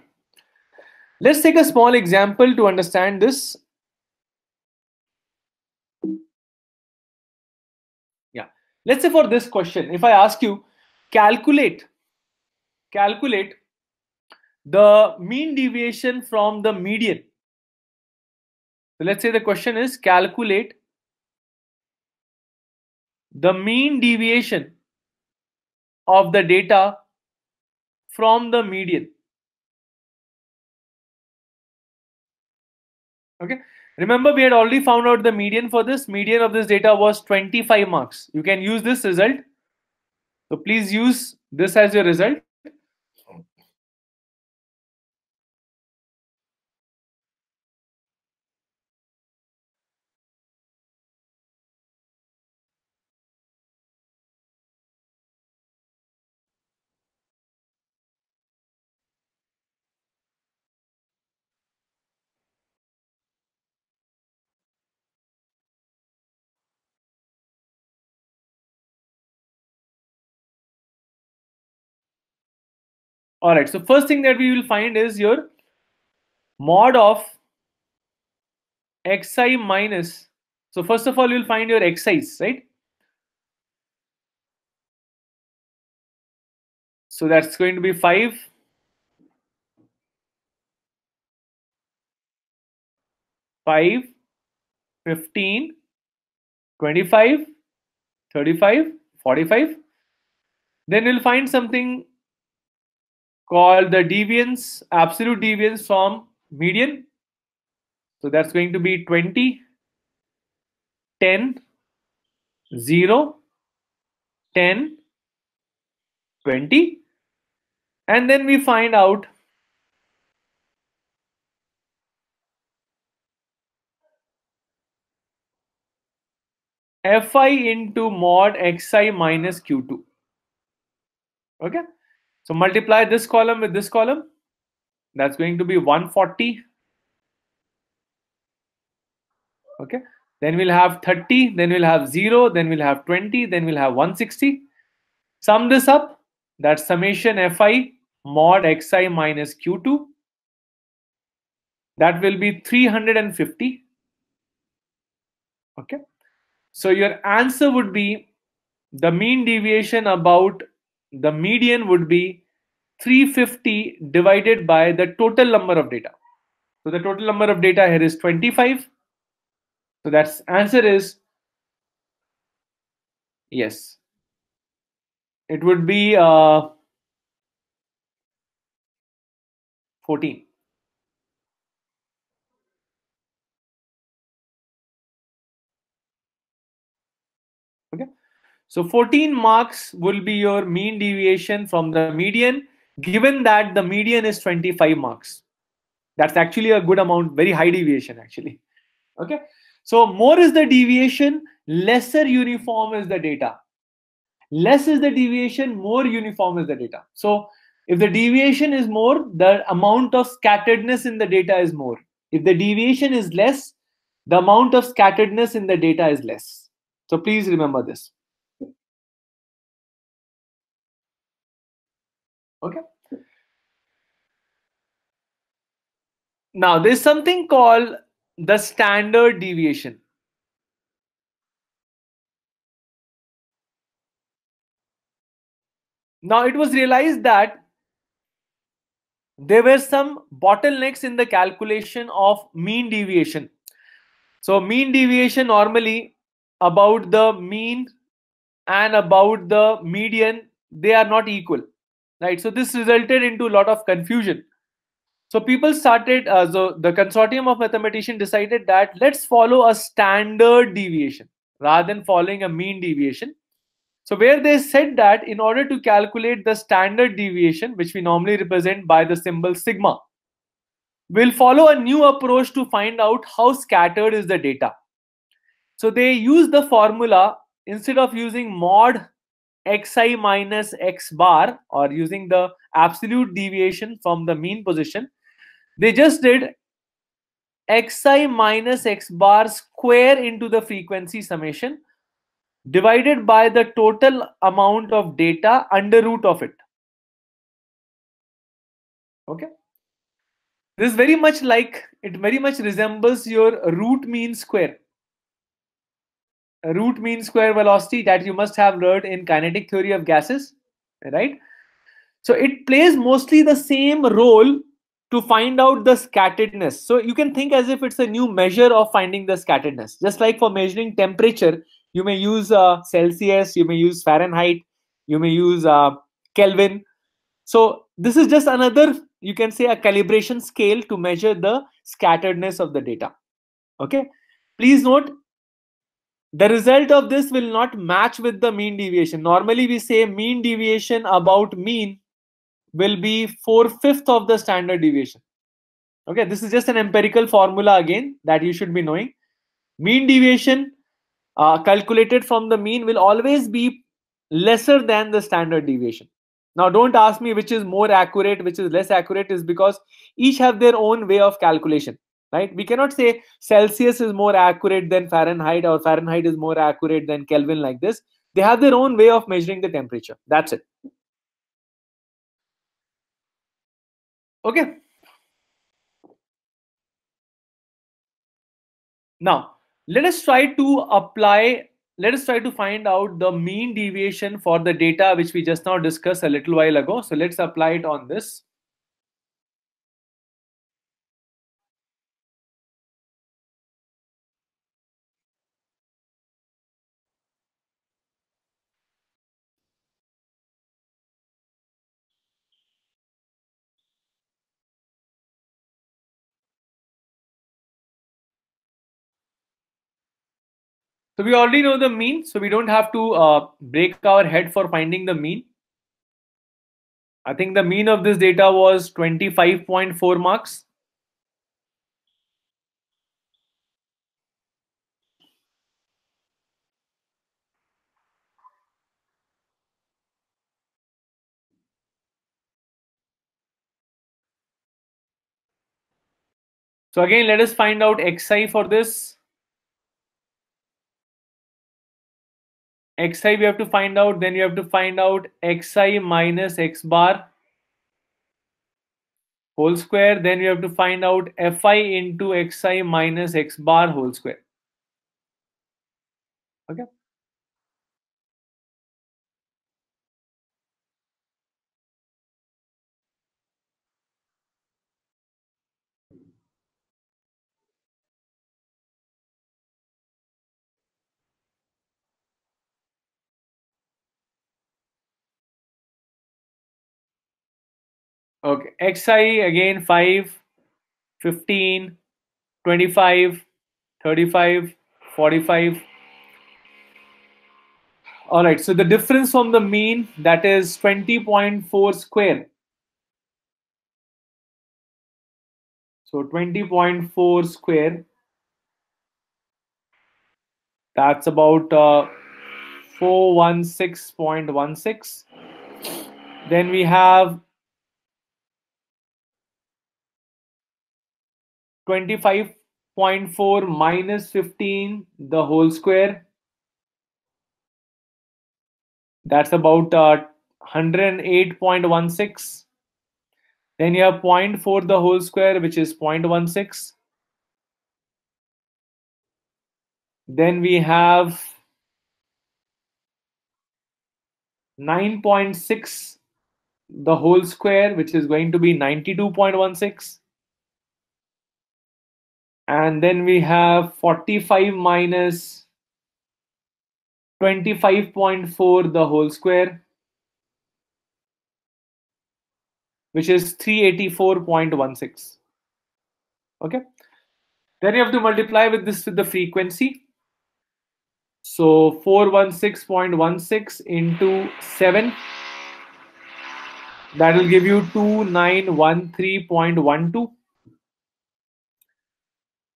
Let's take a small example to understand this. Yeah, let's say for this question, if I ask you, calculate, calculate the mean deviation from the median. So let's say the question is calculate the mean deviation of the data from the median. Okay. Remember, we had already found out the median for this. Median of this data was 25 marks. You can use this result. So please use this as your result. All right, so first thing that we will find is your mod of xi minus. So first of all, you'll find your xi's, right? So that's going to be 5. Five, fifteen, twenty-five, thirty-five, forty-five. Then you'll find something called the deviance, absolute deviance from median. So that's going to be 20, 10, 0, 10, 20. And then we find out fi into mod xi minus q2 okay so multiply this column with this column. That's going to be 140. Okay. Then we'll have 30, then we'll have 0, then we'll have 20, then we'll have 160. Sum this up. That's summation Fi mod Xi minus Q2. That will be 350. Okay. So your answer would be the mean deviation about the median would be 350 divided by the total number of data. So the total number of data here is 25. So that's answer is yes. It would be uh, 14. So 14 marks will be your mean deviation from the median, given that the median is 25 marks. That's actually a good amount, very high deviation actually. Okay. So more is the deviation, lesser uniform is the data. Less is the deviation, more uniform is the data. So if the deviation is more, the amount of scatteredness in the data is more. If the deviation is less, the amount of scatteredness in the data is less. So please remember this. Okay. Now there's something called the standard deviation. Now it was realized that there were some bottlenecks in the calculation of mean deviation. So mean deviation normally about the mean and about the median, they are not equal right? So this resulted into a lot of confusion. So people started, uh, so the consortium of mathematicians decided that let's follow a standard deviation rather than following a mean deviation. So where they said that in order to calculate the standard deviation, which we normally represent by the symbol sigma, we'll follow a new approach to find out how scattered is the data. So they use the formula instead of using mod xi minus x bar or using the absolute deviation from the mean position they just did xi minus x bar square into the frequency summation divided by the total amount of data under root of it okay this is very much like it very much resembles your root mean square root mean square velocity that you must have learned in kinetic theory of gases, right? So it plays mostly the same role to find out the scatteredness. So you can think as if it's a new measure of finding the scatteredness. Just like for measuring temperature, you may use uh, Celsius, you may use Fahrenheit, you may use uh, Kelvin. So this is just another, you can say a calibration scale to measure the scatteredness of the data. Okay. Please note the result of this will not match with the mean deviation. Normally we say mean deviation about mean will be 4 fifth of the standard deviation. Okay, this is just an empirical formula again that you should be knowing. Mean deviation uh, calculated from the mean will always be lesser than the standard deviation. Now don't ask me which is more accurate, which is less accurate is because each have their own way of calculation right we cannot say celsius is more accurate than fahrenheit or fahrenheit is more accurate than kelvin like this they have their own way of measuring the temperature that's it okay now let us try to apply let us try to find out the mean deviation for the data which we just now discussed a little while ago so let's apply it on this So we already know the mean, so we don't have to uh, break our head for finding the mean. I think the mean of this data was 25.4 marks. So again, let us find out xi for this. xi we have to find out then you have to find out xi minus x bar whole square then you have to find out fi into xi minus x bar whole square okay Okay, xi again 5, 15, 25, 35, 45. All right, so the difference from the mean that is 20.4 square. So 20.4 square, that's about uh, 416.16. Then we have 25.4 minus 15 the whole square that's about uh, 108.16 then you have 0.4 the whole square which is 0.16 then we have 9.6 the whole square which is going to be 92.16 and then we have 45 minus 25.4 the whole square which is 384.16 okay then you have to multiply with this with the frequency so 416.16 into 7 that will give you 2913.12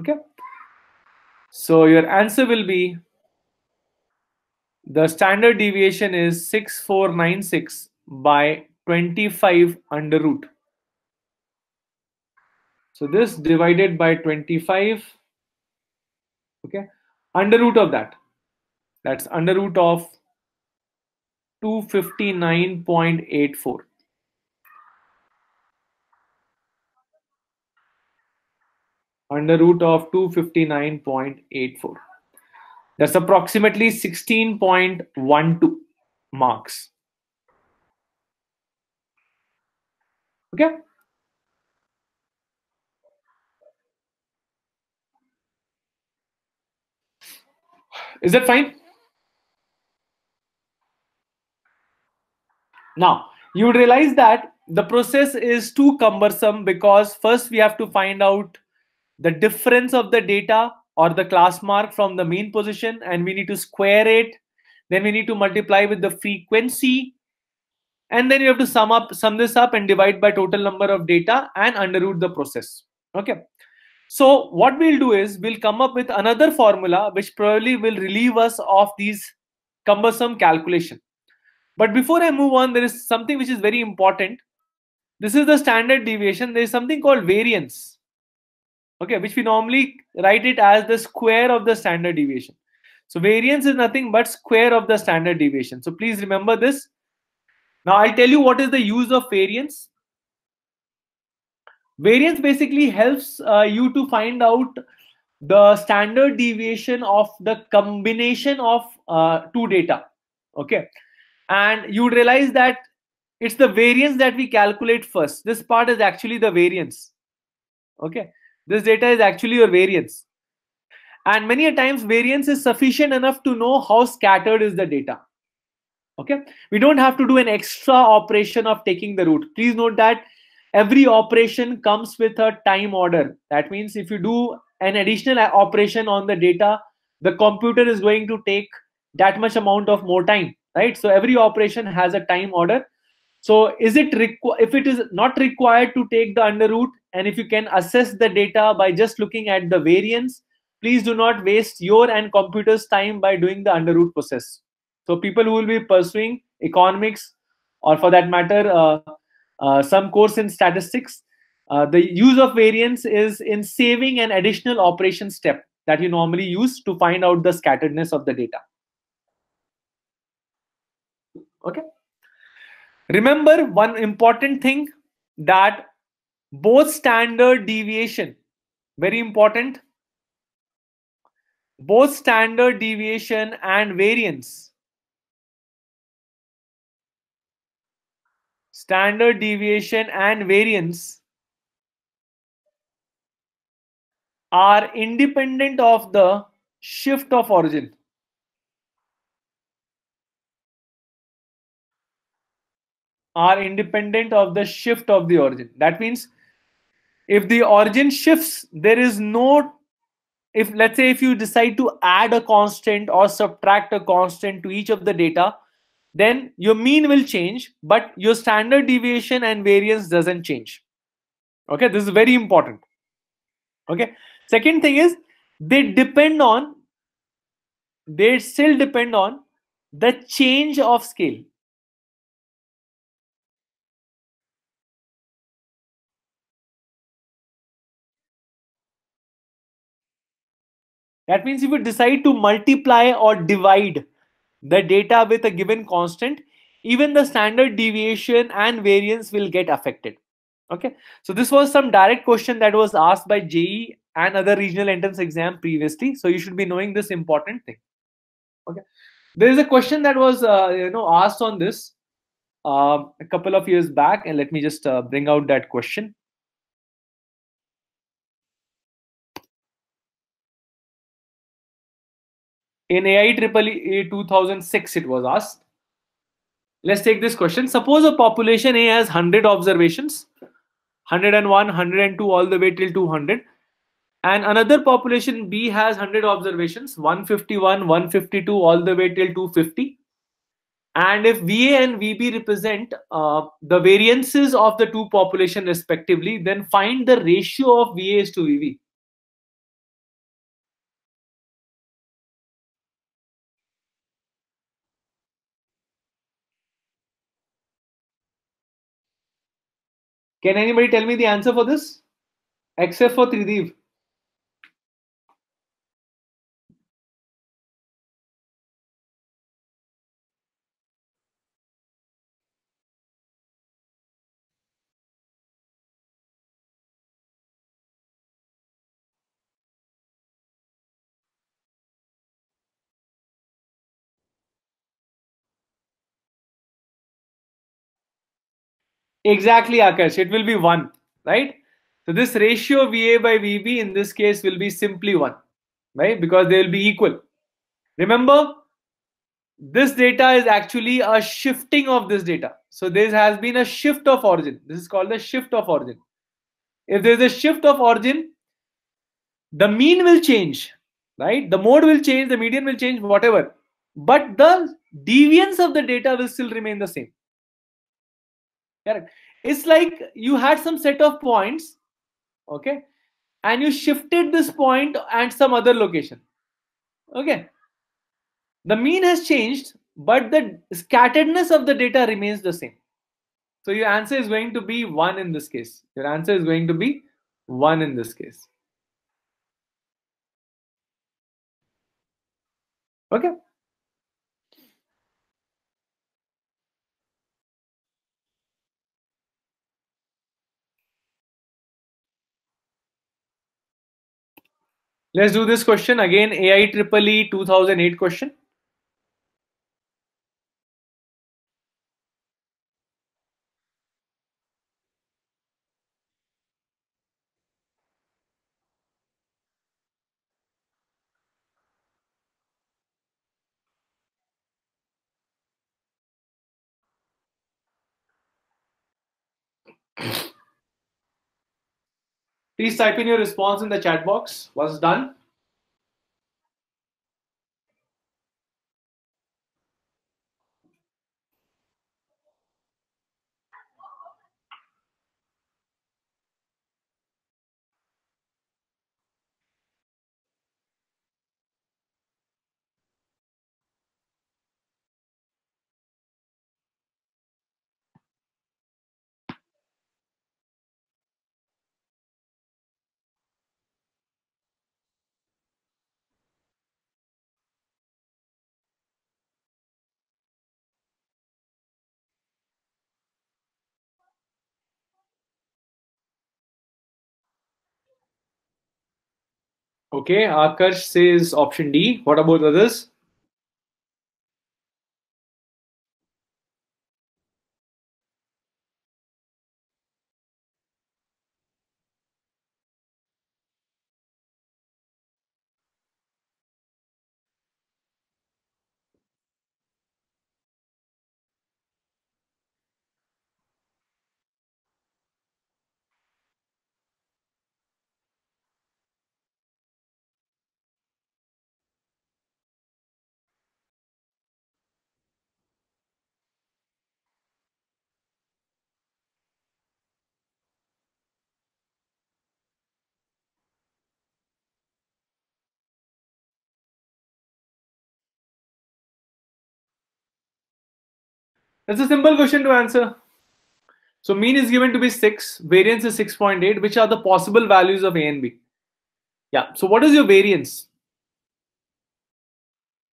Okay. So your answer will be the standard deviation is 6496 by 25 under root. So this divided by 25, okay, under root of that. That's under root of 259.84. under root of 259.84. That's approximately 16.12 marks. Okay. Is that fine? Now, you realize that the process is too cumbersome because first we have to find out the difference of the data or the class mark from the mean position and we need to square it then we need to multiply with the frequency and then you have to sum up sum this up and divide by total number of data and under root the process okay so what we'll do is we'll come up with another formula which probably will relieve us of these cumbersome calculation but before i move on there is something which is very important this is the standard deviation there is something called variance okay which we normally write it as the square of the standard deviation so variance is nothing but square of the standard deviation so please remember this now i'll tell you what is the use of variance variance basically helps uh, you to find out the standard deviation of the combination of uh, two data okay and you realize that it's the variance that we calculate first this part is actually the variance okay this data is actually your variance. And many a times variance is sufficient enough to know how scattered is the data. Okay, we don't have to do an extra operation of taking the root. Please note that every operation comes with a time order. That means if you do an additional operation on the data, the computer is going to take that much amount of more time, right? So every operation has a time order so is it requ- if it is not required to take the under root and if you can assess the data by just looking at the variance, please do not waste your and computer's time by doing the under root process. So people who will be pursuing economics or for that matter, uh, uh, some course in statistics, uh, the use of variance is in saving an additional operation step that you normally use to find out the scatteredness of the data. Okay. Remember one important thing that both standard deviation, very important, both standard deviation and variance. Standard deviation and variance are independent of the shift of origin. are independent of the shift of the origin. That means if the origin shifts, there is no if let's say if you decide to add a constant or subtract a constant to each of the data, then your mean will change, but your standard deviation and variance doesn't change. Okay, this is very important. Okay, second thing is they depend on, they still depend on the change of scale. That means if you decide to multiply or divide the data with a given constant, even the standard deviation and variance will get affected. Okay, so this was some direct question that was asked by JE and other regional entrance exam previously. So you should be knowing this important thing. Okay, there is a question that was uh, you know asked on this uh, a couple of years back, and let me just uh, bring out that question. In AIEEE 2006, it was asked. Let's take this question. Suppose a population A has 100 observations, 101, 102, all the way till 200. And another population B has 100 observations, 151, 152, all the way till 250. And if VA and VB represent uh, the variances of the two population respectively, then find the ratio of VAs to VB. Can anybody tell me the answer for this? Except for Tridiv? Exactly, Akash. It will be 1, right? So this ratio VA by VB in this case will be simply 1, right? Because they will be equal. Remember, this data is actually a shifting of this data. So this has been a shift of origin. This is called the shift of origin. If there is a shift of origin, the mean will change, right? The mode will change, the median will change, whatever. But the deviance of the data will still remain the same correct it's like you had some set of points okay and you shifted this point and some other location okay the mean has changed but the scatteredness of the data remains the same so your answer is going to be 1 in this case your answer is going to be 1 in this case okay Let's do this question again, AI Triple E 2008 question. Please type in your response in the chat box. Once done, Okay, Akash says option D. What about others? That's a simple question to answer. So mean is given to be 6, variance is 6.8, which are the possible values of A and B. Yeah, so what is your variance?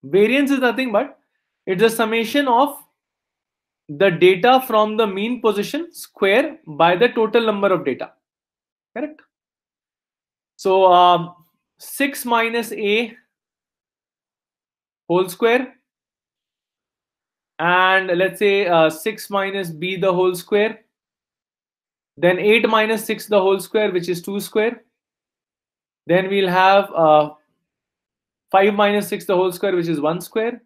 Variance is nothing but it's the summation of the data from the mean position square by the total number of data. Correct? So um, 6 minus A whole square and let's say uh, 6 minus b the whole square then 8 minus 6 the whole square which is 2 square then we'll have uh, 5 minus 6 the whole square which is 1 square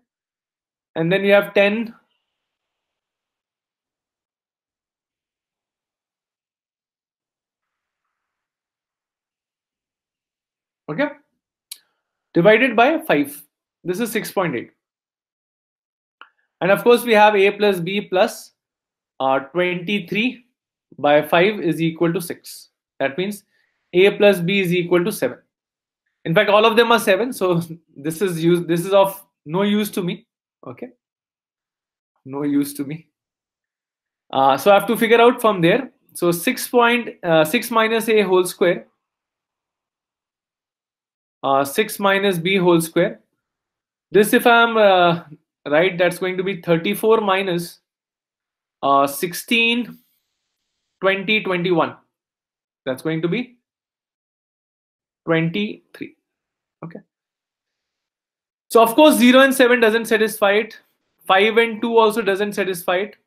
and then you have 10 okay divided by 5 this is 6.8 and of course, we have a plus b plus, uh, 23 by 5 is equal to 6. That means a plus b is equal to 7. In fact, all of them are 7. So this is use, this is of no use to me. Okay. No use to me. Uh, so I have to figure out from there. So 6 point, uh, 6 minus a whole square. Uh, 6 minus b whole square. This if I'm uh, right? That's going to be 34 minus, uh, 16, 20, 21. That's going to be 23. Okay. So of course 0 and 7 doesn't satisfy it. 5 and 2 also doesn't satisfy it.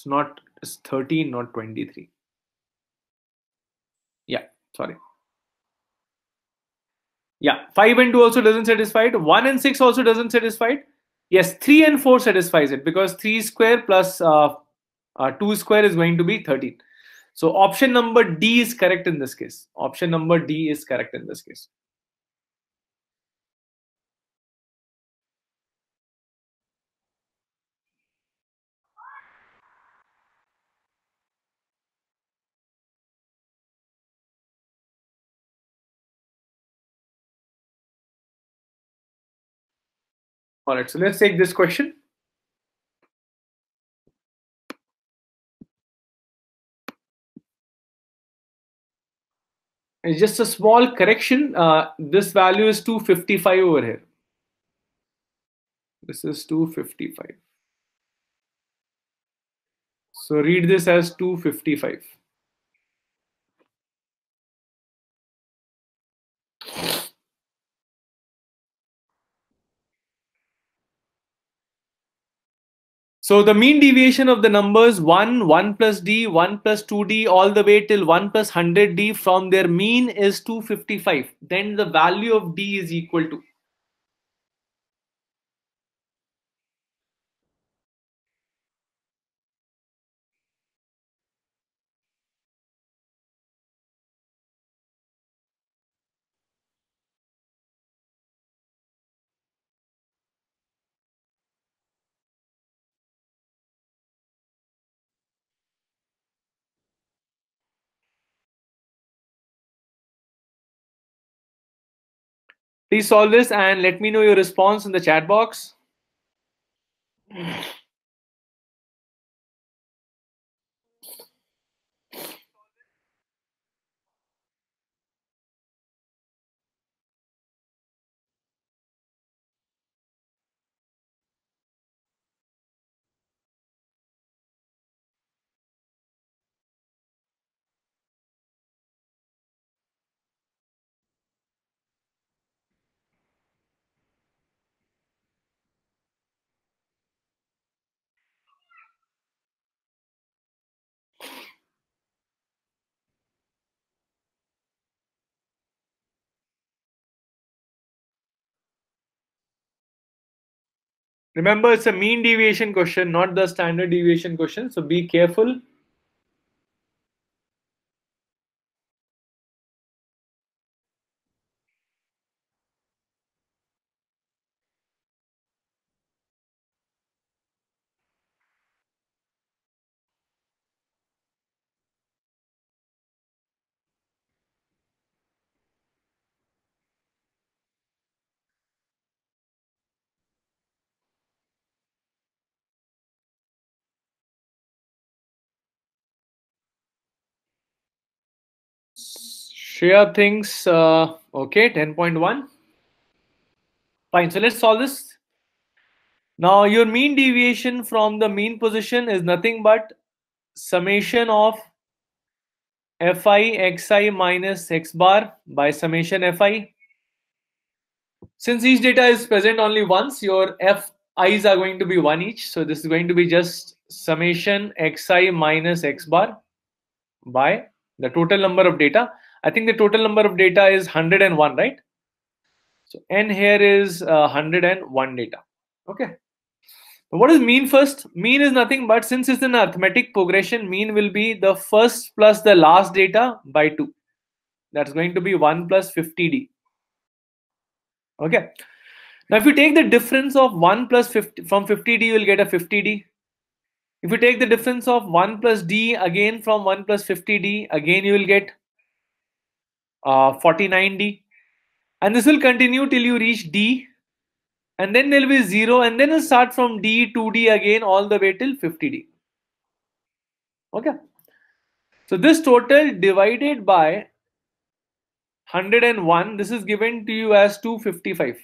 it's not it's 13 not 23 yeah sorry yeah 5 and 2 also doesn't satisfy it 1 and 6 also doesn't satisfy it yes 3 and 4 satisfies it because 3 square plus, uh, uh, 2 square is going to be 13 so option number d is correct in this case option number d is correct in this case All right, so let's take this question. And just a small correction, uh, this value is 255 over here. This is 255. So read this as 255. So the mean deviation of the numbers 1, 1 plus d, 1 plus 2d, all the way till 1 plus 100d from their mean is 255. Then the value of d is equal to Please solve this and let me know your response in the chat box. Remember, it's a mean deviation question, not the standard deviation question. So be careful Shreya thinks, uh, okay, 10.1. Fine, so let's solve this. Now, your mean deviation from the mean position is nothing but summation of fi xi minus x bar by summation fi. Since each data is present only once, your fi's are going to be one each. So this is going to be just summation xi minus x bar by the total number of data. I think the total number of data is 101, right? So n here is uh, 101 data. Okay. What is mean first? Mean is nothing but since it's an arithmetic progression, mean will be the first plus the last data by 2. That's going to be 1 plus 50d. Okay. Now, if you take the difference of 1 plus 50 from 50d, you will get a 50d. If you take the difference of 1 plus d again from 1 plus 50d, again you will get uh, 49D. And this will continue till you reach D. And then there will be 0 and then it'll start from D, to d again all the way till 50D. Okay. So this total divided by 101, this is given to you as 255.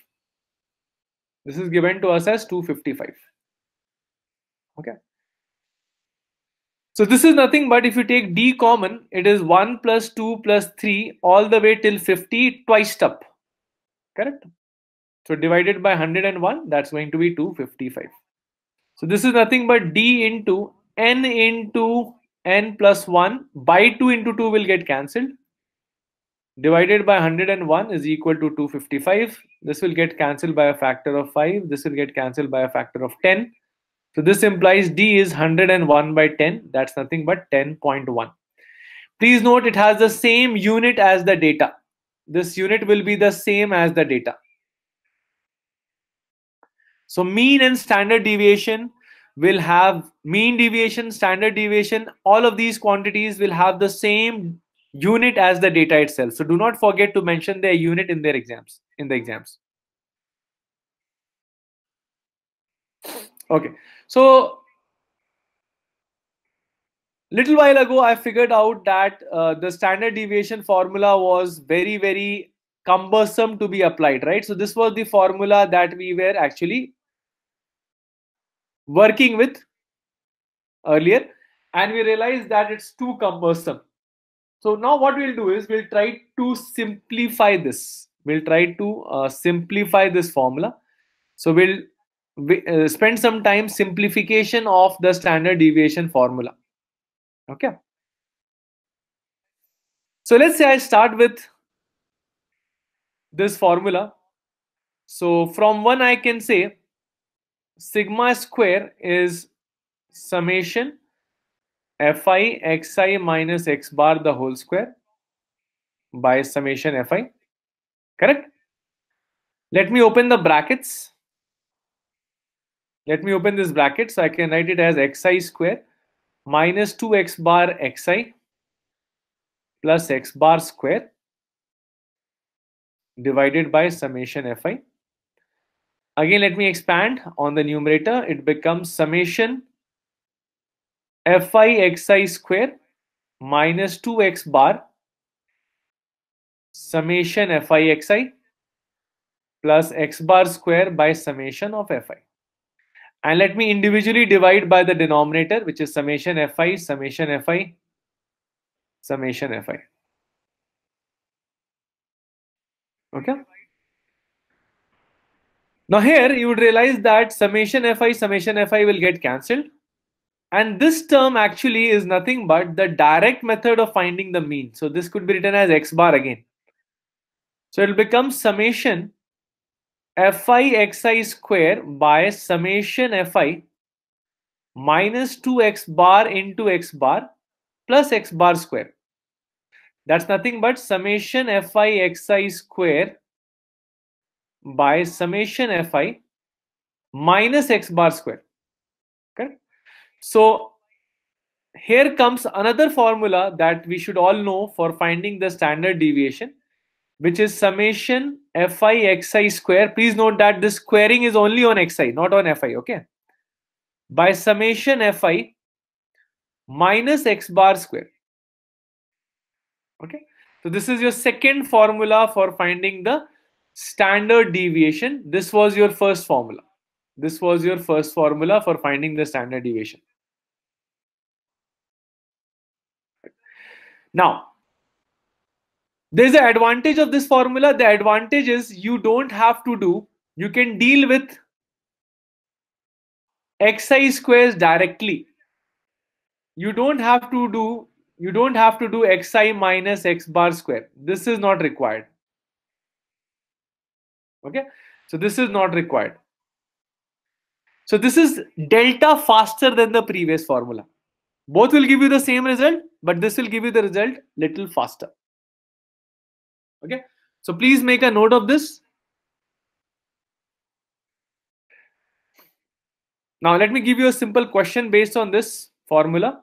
This is given to us as 255. Okay. So this is nothing but if you take d common, it is 1 plus 2 plus 3 all the way till 50 twice up. Correct? So divided by 101, that's going to be 255. So this is nothing but d into n into n plus 1 by 2 into 2 will get cancelled. Divided by 101 is equal to 255. This will get cancelled by a factor of 5. This will get cancelled by a factor of 10. So this implies D is 101 by 10. That's nothing but 10.1. Please note it has the same unit as the data. This unit will be the same as the data. So mean and standard deviation will have mean deviation, standard deviation, all of these quantities will have the same unit as the data itself. So do not forget to mention their unit in their exams, in the exams. Okay, so little while ago, I figured out that uh, the standard deviation formula was very, very cumbersome to be applied, right? So this was the formula that we were actually working with earlier and we realized that it's too cumbersome. So now what we'll do is we'll try to simplify this. We'll try to uh, simplify this formula. So we'll we, uh, spend some time simplification of the standard deviation formula okay so let's say i start with this formula so from one i can say sigma square is summation fi xi minus x bar the whole square by summation fi correct let me open the brackets let me open this bracket. So I can write it as xi square minus 2x bar xi plus x bar square divided by summation fi. Again, let me expand on the numerator. It becomes summation fi xi square minus 2x bar summation fi xi plus x bar square by summation of fi. And let me individually divide by the denominator, which is summation fi, summation fi, summation fi. Okay. Now here you would realize that summation fi, summation fi will get cancelled. And this term actually is nothing but the direct method of finding the mean. So this could be written as x bar again. So it will become summation fi xi square by summation fi minus 2x bar into x bar plus x bar square. That's nothing but summation fi xi square by summation fi minus x bar square. Okay. So here comes another formula that we should all know for finding the standard deviation, which is summation fi xi square. Please note that this squaring is only on xi, not on fi, okay? By summation fi minus x bar square. Okay, so this is your second formula for finding the standard deviation. This was your first formula. This was your first formula for finding the standard deviation. Now, there's an advantage of this formula. The advantage is you don't have to do, you can deal with xi squares directly. You don't have to do, you don't have to do xi minus x bar square. This is not required. Okay, so this is not required. So this is delta faster than the previous formula. Both will give you the same result, but this will give you the result little faster okay so please make a note of this now let me give you a simple question based on this formula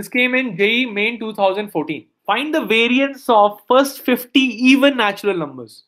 This came in JE Main 2014. Find the variance of first 50 even natural numbers.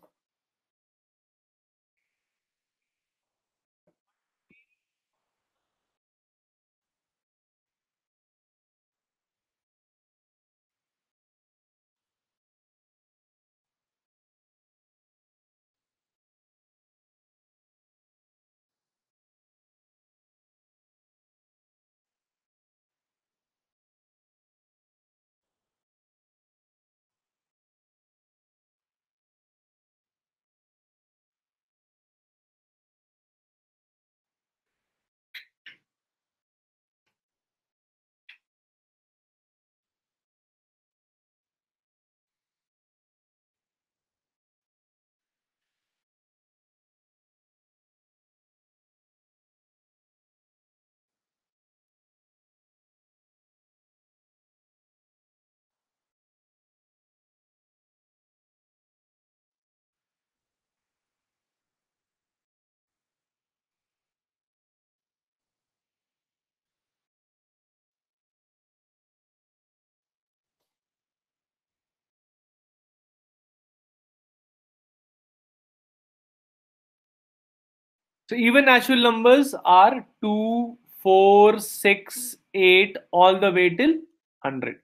So even natural numbers are 2, 4, 6, 8, all the way till 100.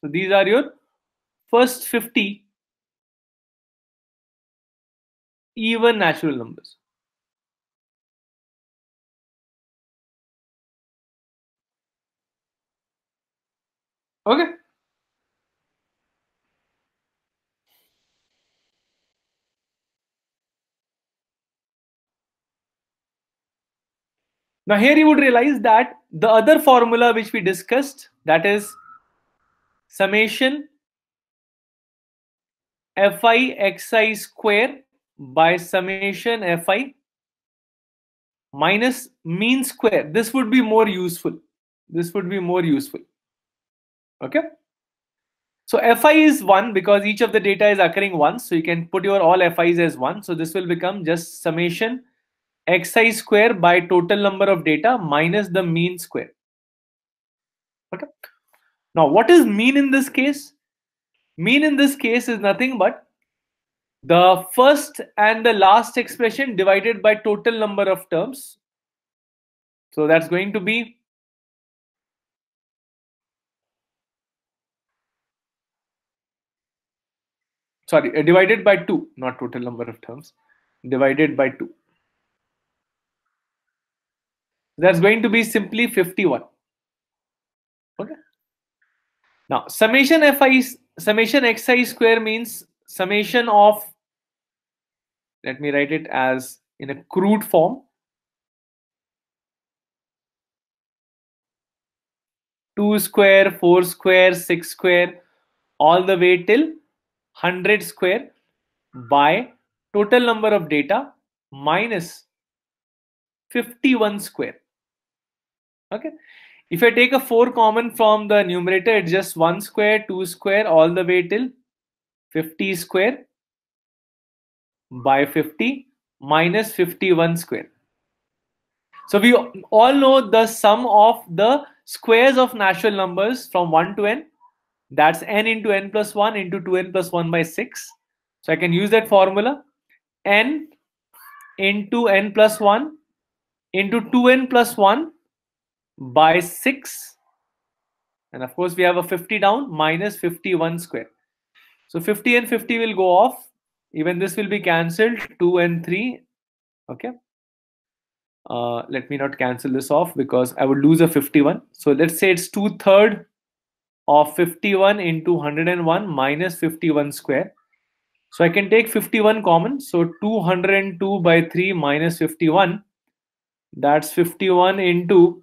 So these are your first 50 even natural numbers. Okay. Now, here you would realize that the other formula which we discussed, that is summation fi xi square by summation fi minus mean square. This would be more useful. This would be more useful. Okay. So fi is 1 because each of the data is occurring once. So you can put your all fi's as 1. So this will become just summation xi square by total number of data minus the mean square. Okay. Now, what is mean in this case? Mean in this case is nothing but the first and the last expression divided by total number of terms. So that's going to be sorry divided by 2 not total number of terms divided by 2 that's going to be simply 51. Okay. Now, summation fi summation xi square means summation of, let me write it as in a crude form. Two square, four square, six square, all the way till 100 square by total number of data minus 51 square okay if i take a 4 common from the numerator it's just 1 square 2 square all the way till 50 square by 50 minus 51 square so we all know the sum of the squares of natural numbers from 1 to n that's n into n plus 1 into 2n plus 1 by 6 so i can use that formula n into n plus 1 into 2n plus 1 by 6. And of course, we have a 50 down minus 51 square. So 50 and 50 will go off. Even this will be cancelled, 2 and 3. Okay. Uh, let me not cancel this off because I would lose a 51. So let's say it's 2 third of 51 into 101 minus 51 square. So I can take 51 common. So 202 by 3 minus 51. That's 51 into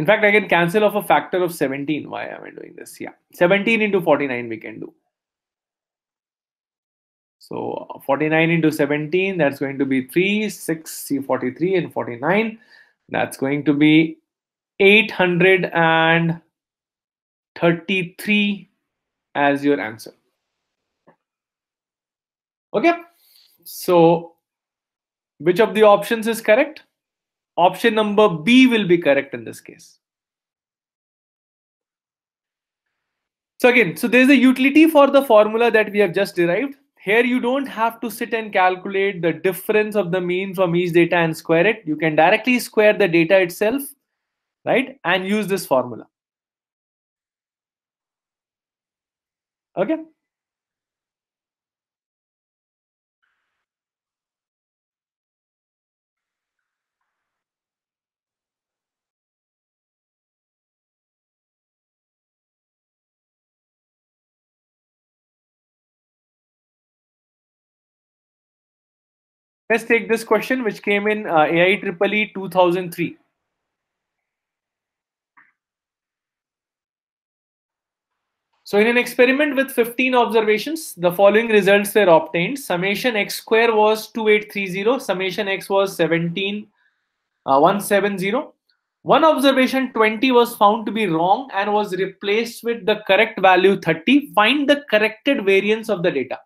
In fact, I can cancel off a factor of 17. Why am I doing this? Yeah, 17 into 49 we can do. So 49 into 17, that's going to be 3, 6, 43 and 49. That's going to be 833 as your answer. Okay, so which of the options is correct? Option number B will be correct in this case. So again, so there's a utility for the formula that we have just derived. Here you don't have to sit and calculate the difference of the mean from each data and square it. You can directly square the data itself, right? And use this formula. Okay. Let's take this question, which came in uh, AIEEE 2003. So in an experiment with 15 observations, the following results were obtained. Summation x square was 2830, summation x was seventeen uh, one seven zero. uh, 170. One observation 20 was found to be wrong and was replaced with the correct value 30. Find the corrected variance of the data.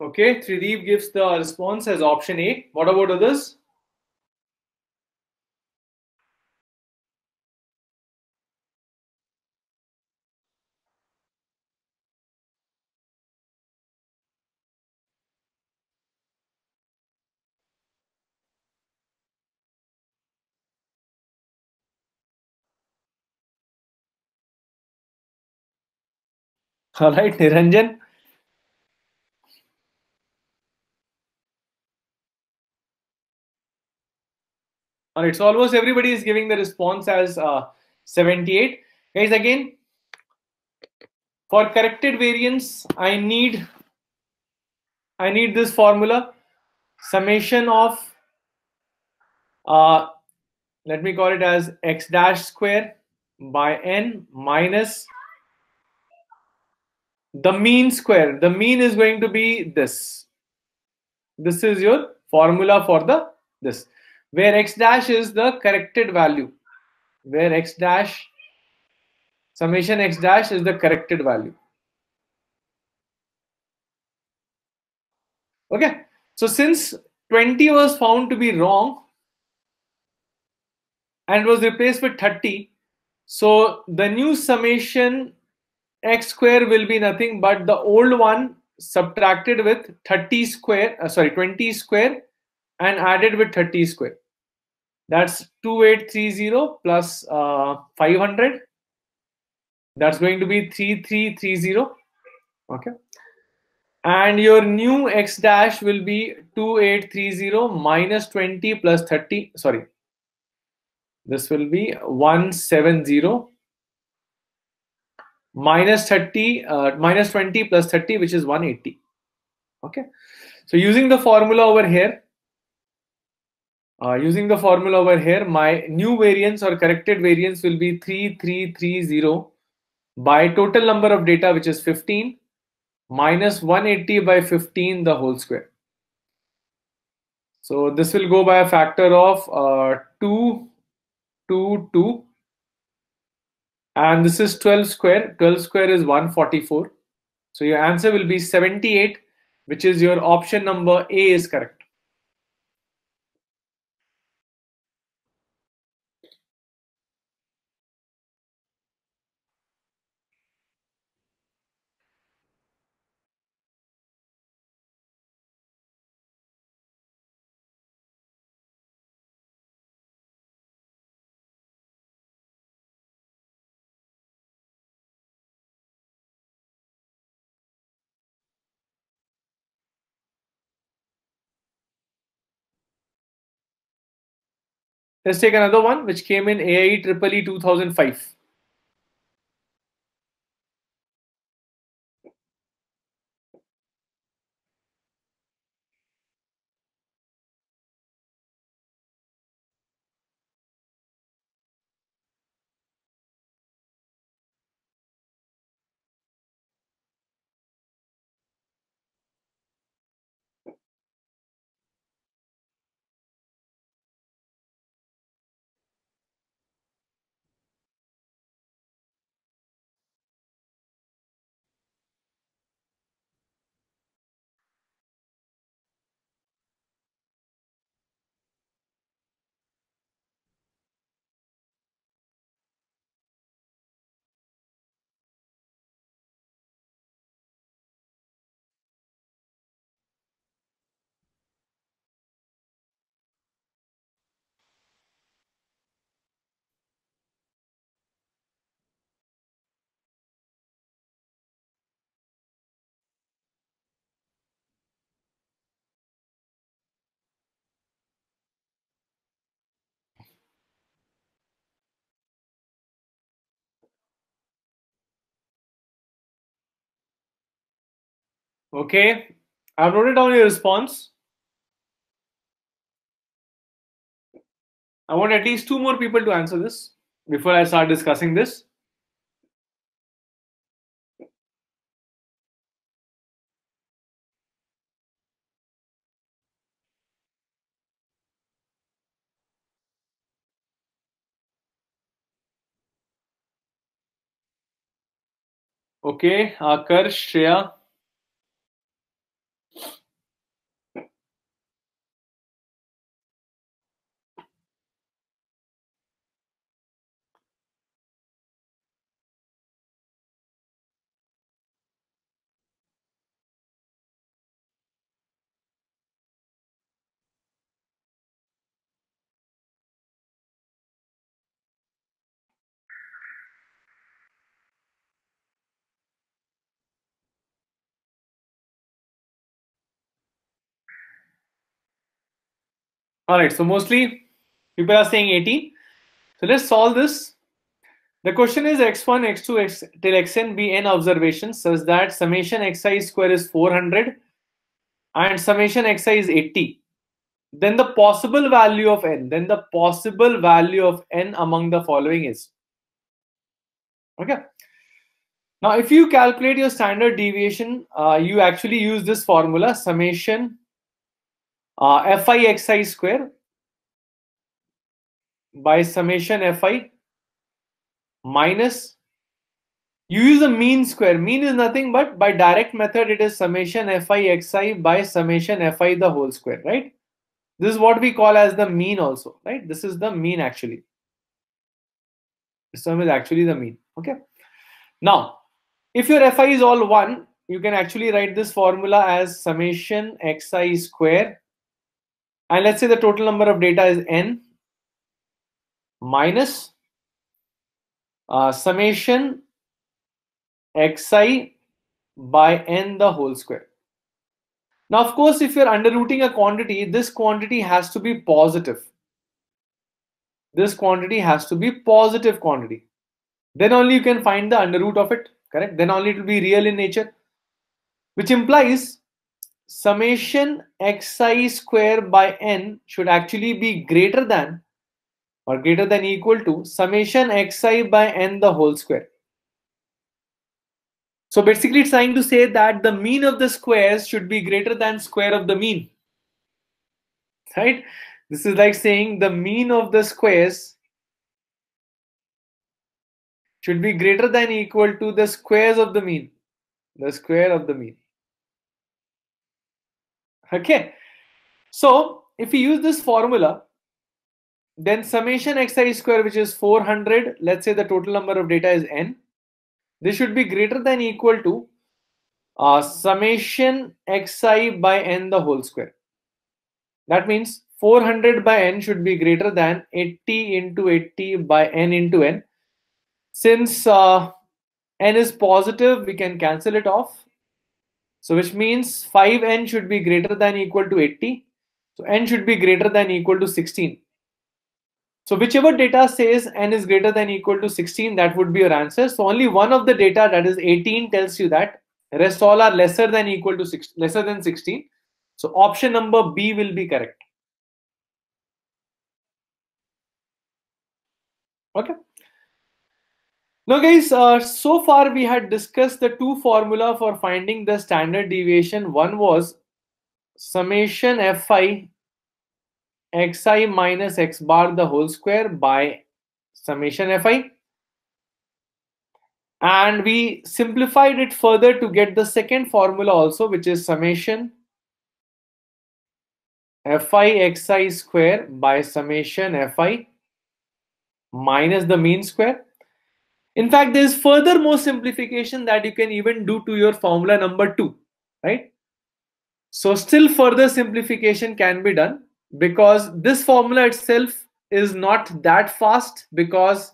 Okay, Trideep gives the response as option A. What about others? All right, Niranjan. All right, so almost everybody is giving the response as uh, 78. Guys, again, for corrected variance, I need I need this formula summation of uh, let me call it as x dash square by n minus the mean square. The mean is going to be this. This is your formula for the this where x dash is the corrected value where x dash summation x dash is the corrected value okay so since 20 was found to be wrong and was replaced with 30 so the new summation x square will be nothing but the old one subtracted with 30 square uh, sorry 20 square and added with 30 square that's 2830 plus, uh, 500. That's going to be 3330. Okay. And your new x dash will be 2830 minus 20 plus 30. Sorry. This will be 170 minus 30, uh, minus 20 plus 30, which is 180. Okay. So using the formula over here, uh, using the formula over here, my new variance or corrected variance will be 3330 by total number of data, which is 15, minus 180 by 15, the whole square. So this will go by a factor of uh, 2, 2, 2. And this is 12 square. 12 square is 144. So your answer will be 78, which is your option number A is correct. Let's take another one which came in AIE EEE 2005. Okay, I've noted down your response. I want at least two more people to answer this before I start discussing this. Okay, Akarsh, Shreya. All right, so mostly people are saying 18. So let's solve this. The question is x1, x2, x till xn be n observations such that summation xi square is 400 and summation xi is 80. Then the possible value of n, then the possible value of n among the following is. Okay. Now, if you calculate your standard deviation, uh, you actually use this formula summation uh, fi xi square by summation fi minus you use a mean square mean is nothing but by direct method it is summation fi xi by summation fi the whole square right this is what we call as the mean also right this is the mean actually this term is actually the mean okay now if your fi is all one you can actually write this formula as summation xi square and let's say the total number of data is n minus uh, summation xi by n the whole square. Now, of course, if you're underrooting a quantity, this quantity has to be positive. This quantity has to be positive quantity. Then only you can find the underroot of it, correct? Then only it will be real in nature, which implies summation xi square by n should actually be greater than or greater than equal to summation xi by n the whole square. So basically it's trying to say that the mean of the squares should be greater than square of the mean. Right? This is like saying the mean of the squares should be greater than equal to the squares of the mean. The square of the mean. Okay. So if we use this formula, then summation xi square, which is 400, let's say the total number of data is n. This should be greater than equal to uh, summation xi by n the whole square. That means 400 by n should be greater than 80 into 80 by n into n. Since uh, n is positive, we can cancel it off. So which means 5n should be greater than equal to 80. So n should be greater than equal to 16. So whichever data says n is greater than equal to 16, that would be your answer. So only one of the data that is 18 tells you that rest all are lesser than equal to 6, lesser than 16. So option number B will be correct. Okay. Now guys, uh, so far we had discussed the two formula for finding the standard deviation. One was summation fi xi minus x bar the whole square by summation fi. And we simplified it further to get the second formula also, which is summation fi xi square by summation fi minus the mean square in fact, there is further more simplification that you can even do to your formula number 2, right? So still further simplification can be done because this formula itself is not that fast because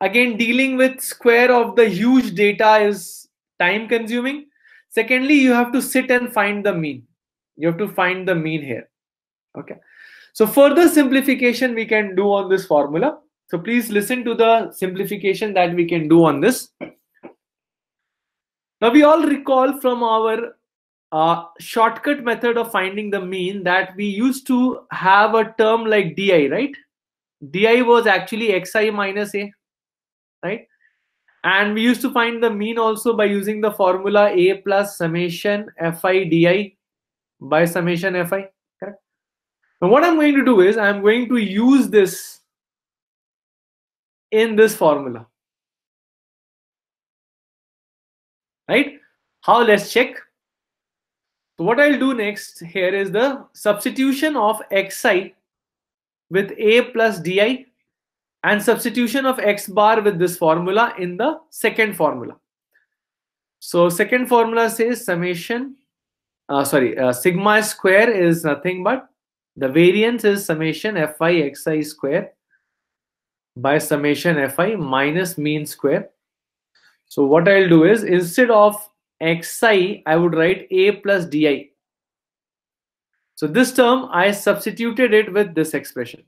again dealing with square of the huge data is time consuming. Secondly, you have to sit and find the mean. You have to find the mean here. Okay. So further simplification we can do on this formula. So please listen to the simplification that we can do on this. Now we all recall from our uh, shortcut method of finding the mean that we used to have a term like di, right? di was actually xi minus a, right? And we used to find the mean also by using the formula a plus summation fi di by summation fi, correct? Now what I'm going to do is I'm going to use this in this formula. Right? How? Let's check. So what I'll do next here is the substitution of xi with a plus di and substitution of x bar with this formula in the second formula. So second formula says summation, uh, sorry, uh, sigma square is nothing but the variance is summation fi xi square by summation fi minus mean square. So what I'll do is instead of xi, I would write a plus di. So this term, I substituted it with this expression.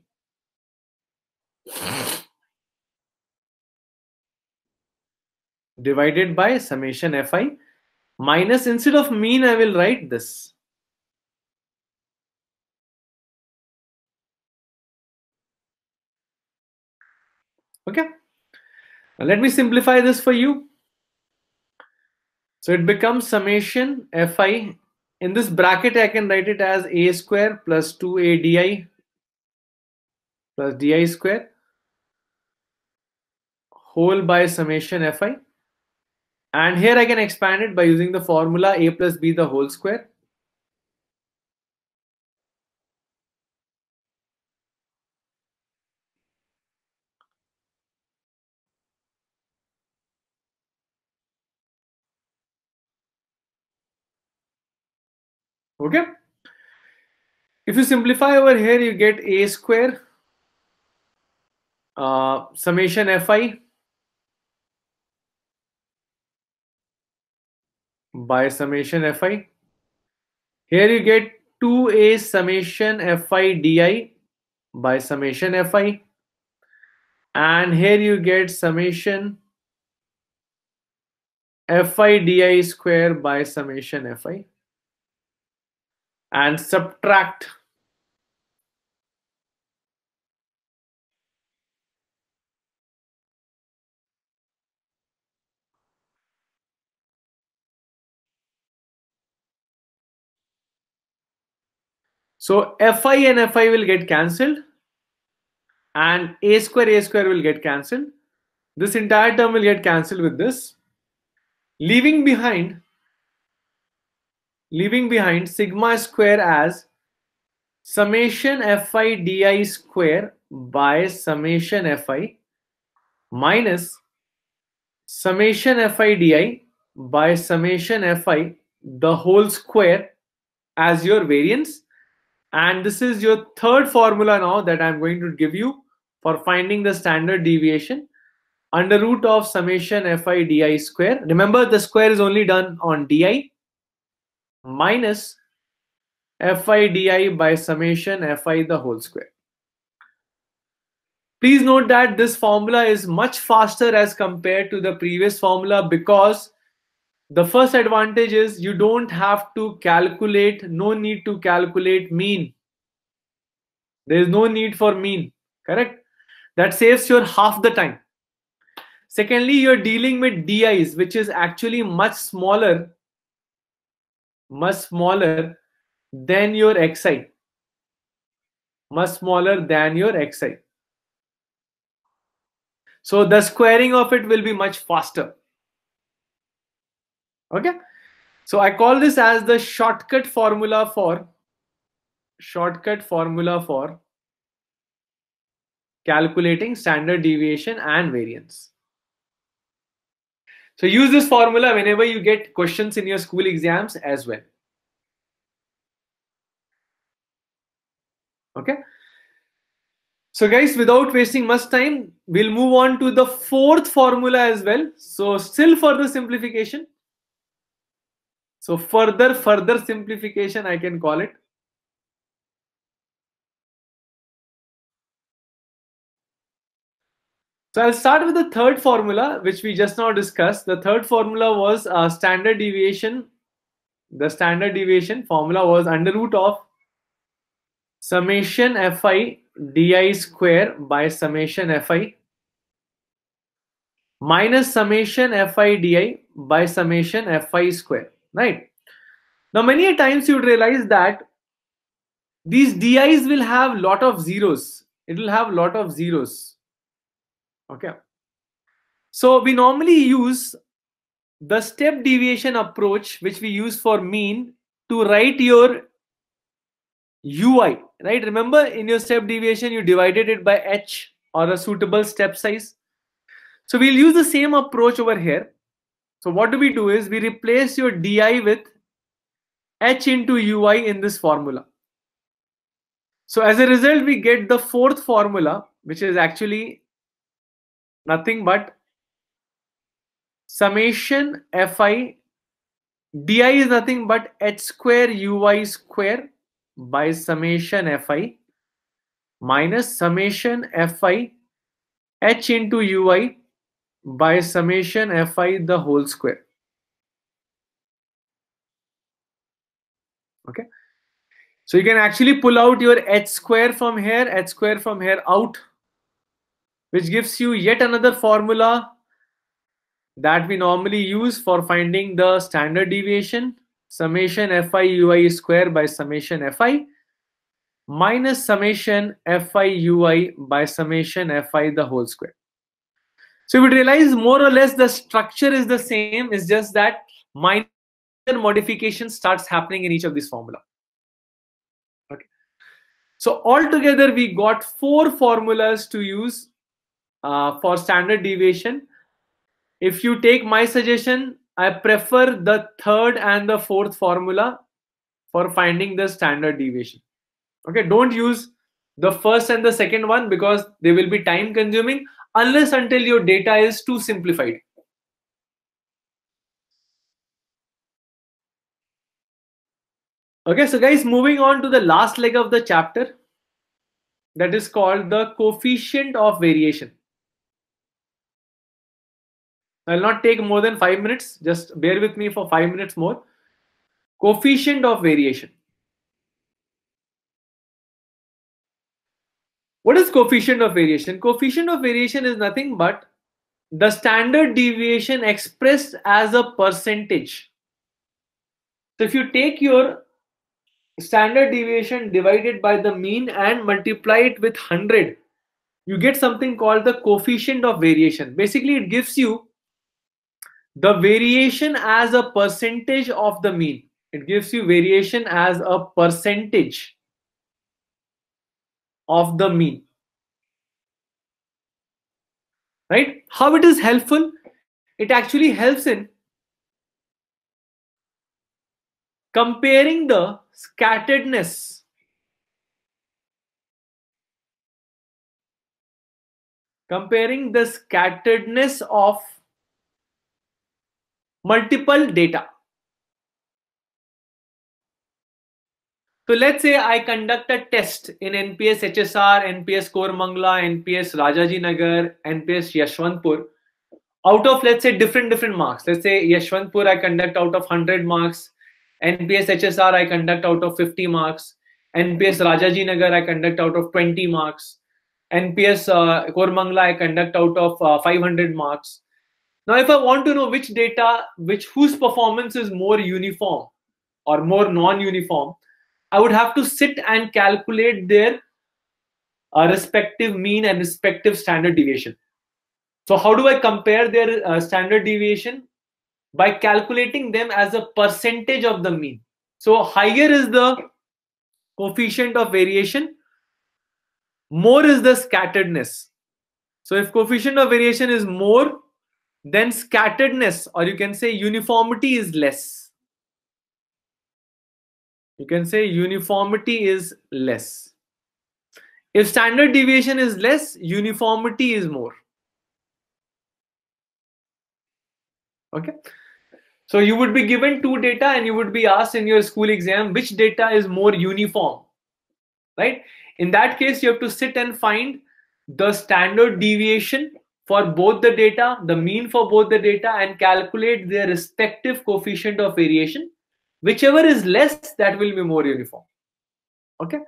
Divided by summation fi minus instead of mean, I will write this. Okay. Now let me simplify this for you. So it becomes summation fi. In this bracket, I can write it as a square plus 2a di plus di square whole by summation fi. And here I can expand it by using the formula a plus b the whole square okay if you simplify over here you get a square uh, summation fi by summation fi here you get 2a summation fi di by summation fi and here you get summation fi di square by summation fi and subtract So Fi and Fi will get cancelled and A square A square will get cancelled. This entire term will get cancelled with this, leaving behind leaving behind sigma square as summation fi di square by summation fi minus summation fi di by summation fi the whole square as your variance and this is your third formula now that i'm going to give you for finding the standard deviation under root of summation fi di square remember the square is only done on di minus fi di by summation fi the whole square. Please note that this formula is much faster as compared to the previous formula because the first advantage is you don't have to calculate, no need to calculate mean. There is no need for mean, correct? That saves your half the time. Secondly, you're dealing with DIs, which is actually much smaller much smaller than your xi much smaller than your xi so the squaring of it will be much faster okay so i call this as the shortcut formula for shortcut formula for calculating standard deviation and variance so use this formula whenever you get questions in your school exams as well. Okay. So guys, without wasting much time, we'll move on to the fourth formula as well. So still further simplification. So further, further simplification, I can call it. So I'll start with the third formula, which we just now discussed. The third formula was uh, standard deviation. The standard deviation formula was under root of summation fi di square by summation fi minus summation fi di by summation fi square, right? Now, many times you'd realize that these di's will have lot of zeros. It will have lot of zeros okay so we normally use the step deviation approach which we use for mean to write your ui right remember in your step deviation you divided it by h or a suitable step size so we'll use the same approach over here so what do we do is we replace your di with h into ui in this formula so as a result we get the fourth formula which is actually nothing but summation fi di is nothing but h square ui square by summation fi minus summation fi h into ui by summation fi the whole square okay so you can actually pull out your h square from here h square from here out which gives you yet another formula that we normally use for finding the standard deviation summation fi ui square by summation fi minus summation fi ui by summation fi the whole square. So we realize more or less the structure is the same, it's just that minor modification starts happening in each of these formula. Okay. So altogether we got four formulas to use uh, for standard deviation. If you take my suggestion, I prefer the third and the fourth formula for finding the standard deviation. Okay, don't use the first and the second one because they will be time consuming unless until your data is too simplified. Okay, so guys, moving on to the last leg of the chapter that is called the coefficient of variation. I'll not take more than five minutes. Just bear with me for five minutes more. Coefficient of variation. What is coefficient of variation? Coefficient of variation is nothing but the standard deviation expressed as a percentage. So if you take your standard deviation divided by the mean and multiply it with 100, you get something called the coefficient of variation. Basically, it gives you the variation as a percentage of the mean it gives you variation as a percentage of the mean right how it is helpful it actually helps in comparing the scatteredness comparing the scatteredness of multiple data. So let's say I conduct a test in NPS HSR, NPS Mangla, NPS Rajaji Nagar, NPS Yashwantpur. Out of let's say different different marks. Let's say Yashwantpur I conduct out of 100 marks, NPS HSR I conduct out of 50 marks, NPS Rajaji Nagar I conduct out of 20 marks, NPS uh, Mangla I conduct out of uh, 500 marks. Now, if I want to know which data, which whose performance is more uniform or more non-uniform, I would have to sit and calculate their uh, respective mean and respective standard deviation. So how do I compare their uh, standard deviation? By calculating them as a percentage of the mean. So higher is the coefficient of variation, more is the scatteredness. So if coefficient of variation is more, then scatteredness or you can say uniformity is less you can say uniformity is less if standard deviation is less uniformity is more okay so you would be given two data and you would be asked in your school exam which data is more uniform right in that case you have to sit and find the standard deviation for both the data, the mean for both the data and calculate their respective coefficient of variation. Whichever is less, that will be more uniform. Okay.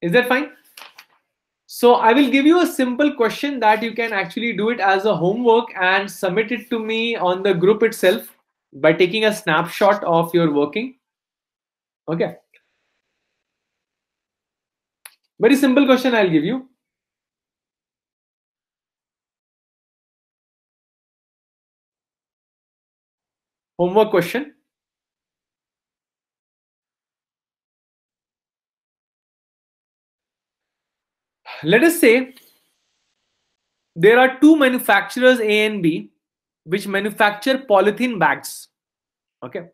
Is that fine? So I will give you a simple question that you can actually do it as a homework and submit it to me on the group itself by taking a snapshot of your working. Okay. Very simple question I'll give you. Homework question. Let us say there are two manufacturers A and B which manufacture polythene bags. Okay.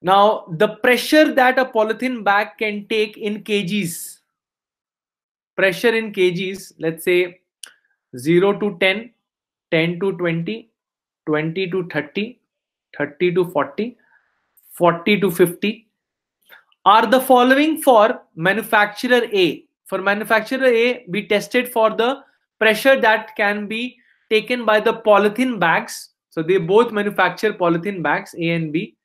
Now, the pressure that a polythene bag can take in kgs, pressure in kgs, let's say 0 to 10, 10 to 20, 20 to 30, 30 to 40, 40 to 50 are the following for manufacturer A. For manufacturer A, we tested for the pressure that can be taken by the polythene bags. So they both manufacture polythene bags, A and B.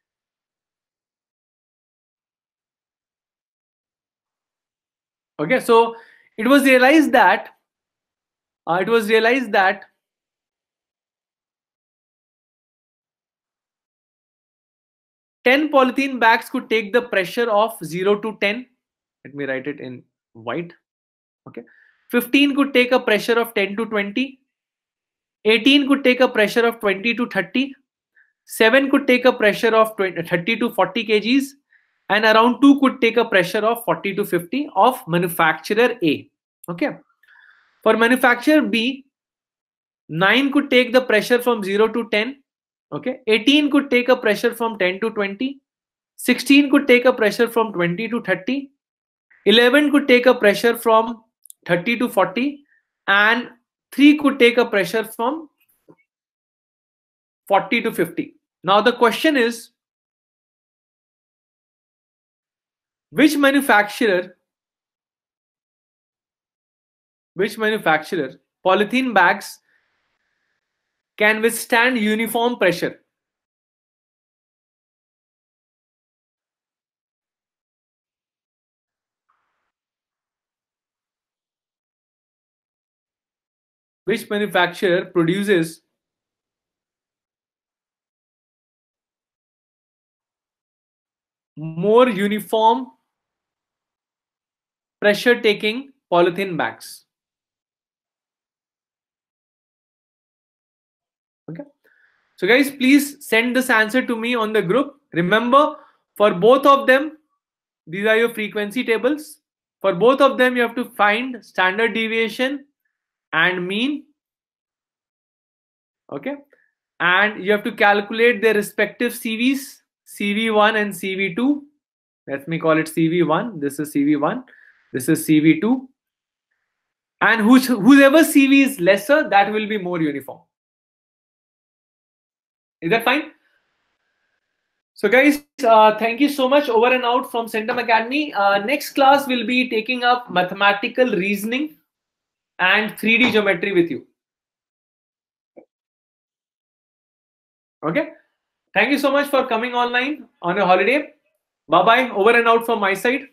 Okay, so it was realized that uh, it was realized that ten polythene bags could take the pressure of zero to ten. Let me write it in white. Okay, fifteen could take a pressure of ten to twenty. 18 could take a pressure of 20 to 30 7 could take a pressure of 20, 30 to 40 kgs and around 2 could take a pressure of 40 to 50 of manufacturer a okay for manufacturer b 9 could take the pressure from 0 to 10 okay 18 could take a pressure from 10 to 20 16 could take a pressure from 20 to 30 11 could take a pressure from 30 to 40 and 3 could take a pressure from 40 to 50. Now the question is, which manufacturer, which manufacturer polythene bags can withstand uniform pressure? Which manufacturer produces more uniform pressure taking polythene bags? Okay. So guys, please send this answer to me on the group. Remember, for both of them, these are your frequency tables. For both of them, you have to find standard deviation and mean okay and you have to calculate their respective cvs cv1 and cv2 let me call it cv1 this is cv1 this is cv2 and whose, whoever cv is lesser that will be more uniform is that fine so guys, uh, thank you so much over and out from Centum Academy. Uh, next class will be taking up mathematical reasoning and 3D geometry with you. Okay. Thank you so much for coming online on a holiday. Bye bye. Over and out from my side.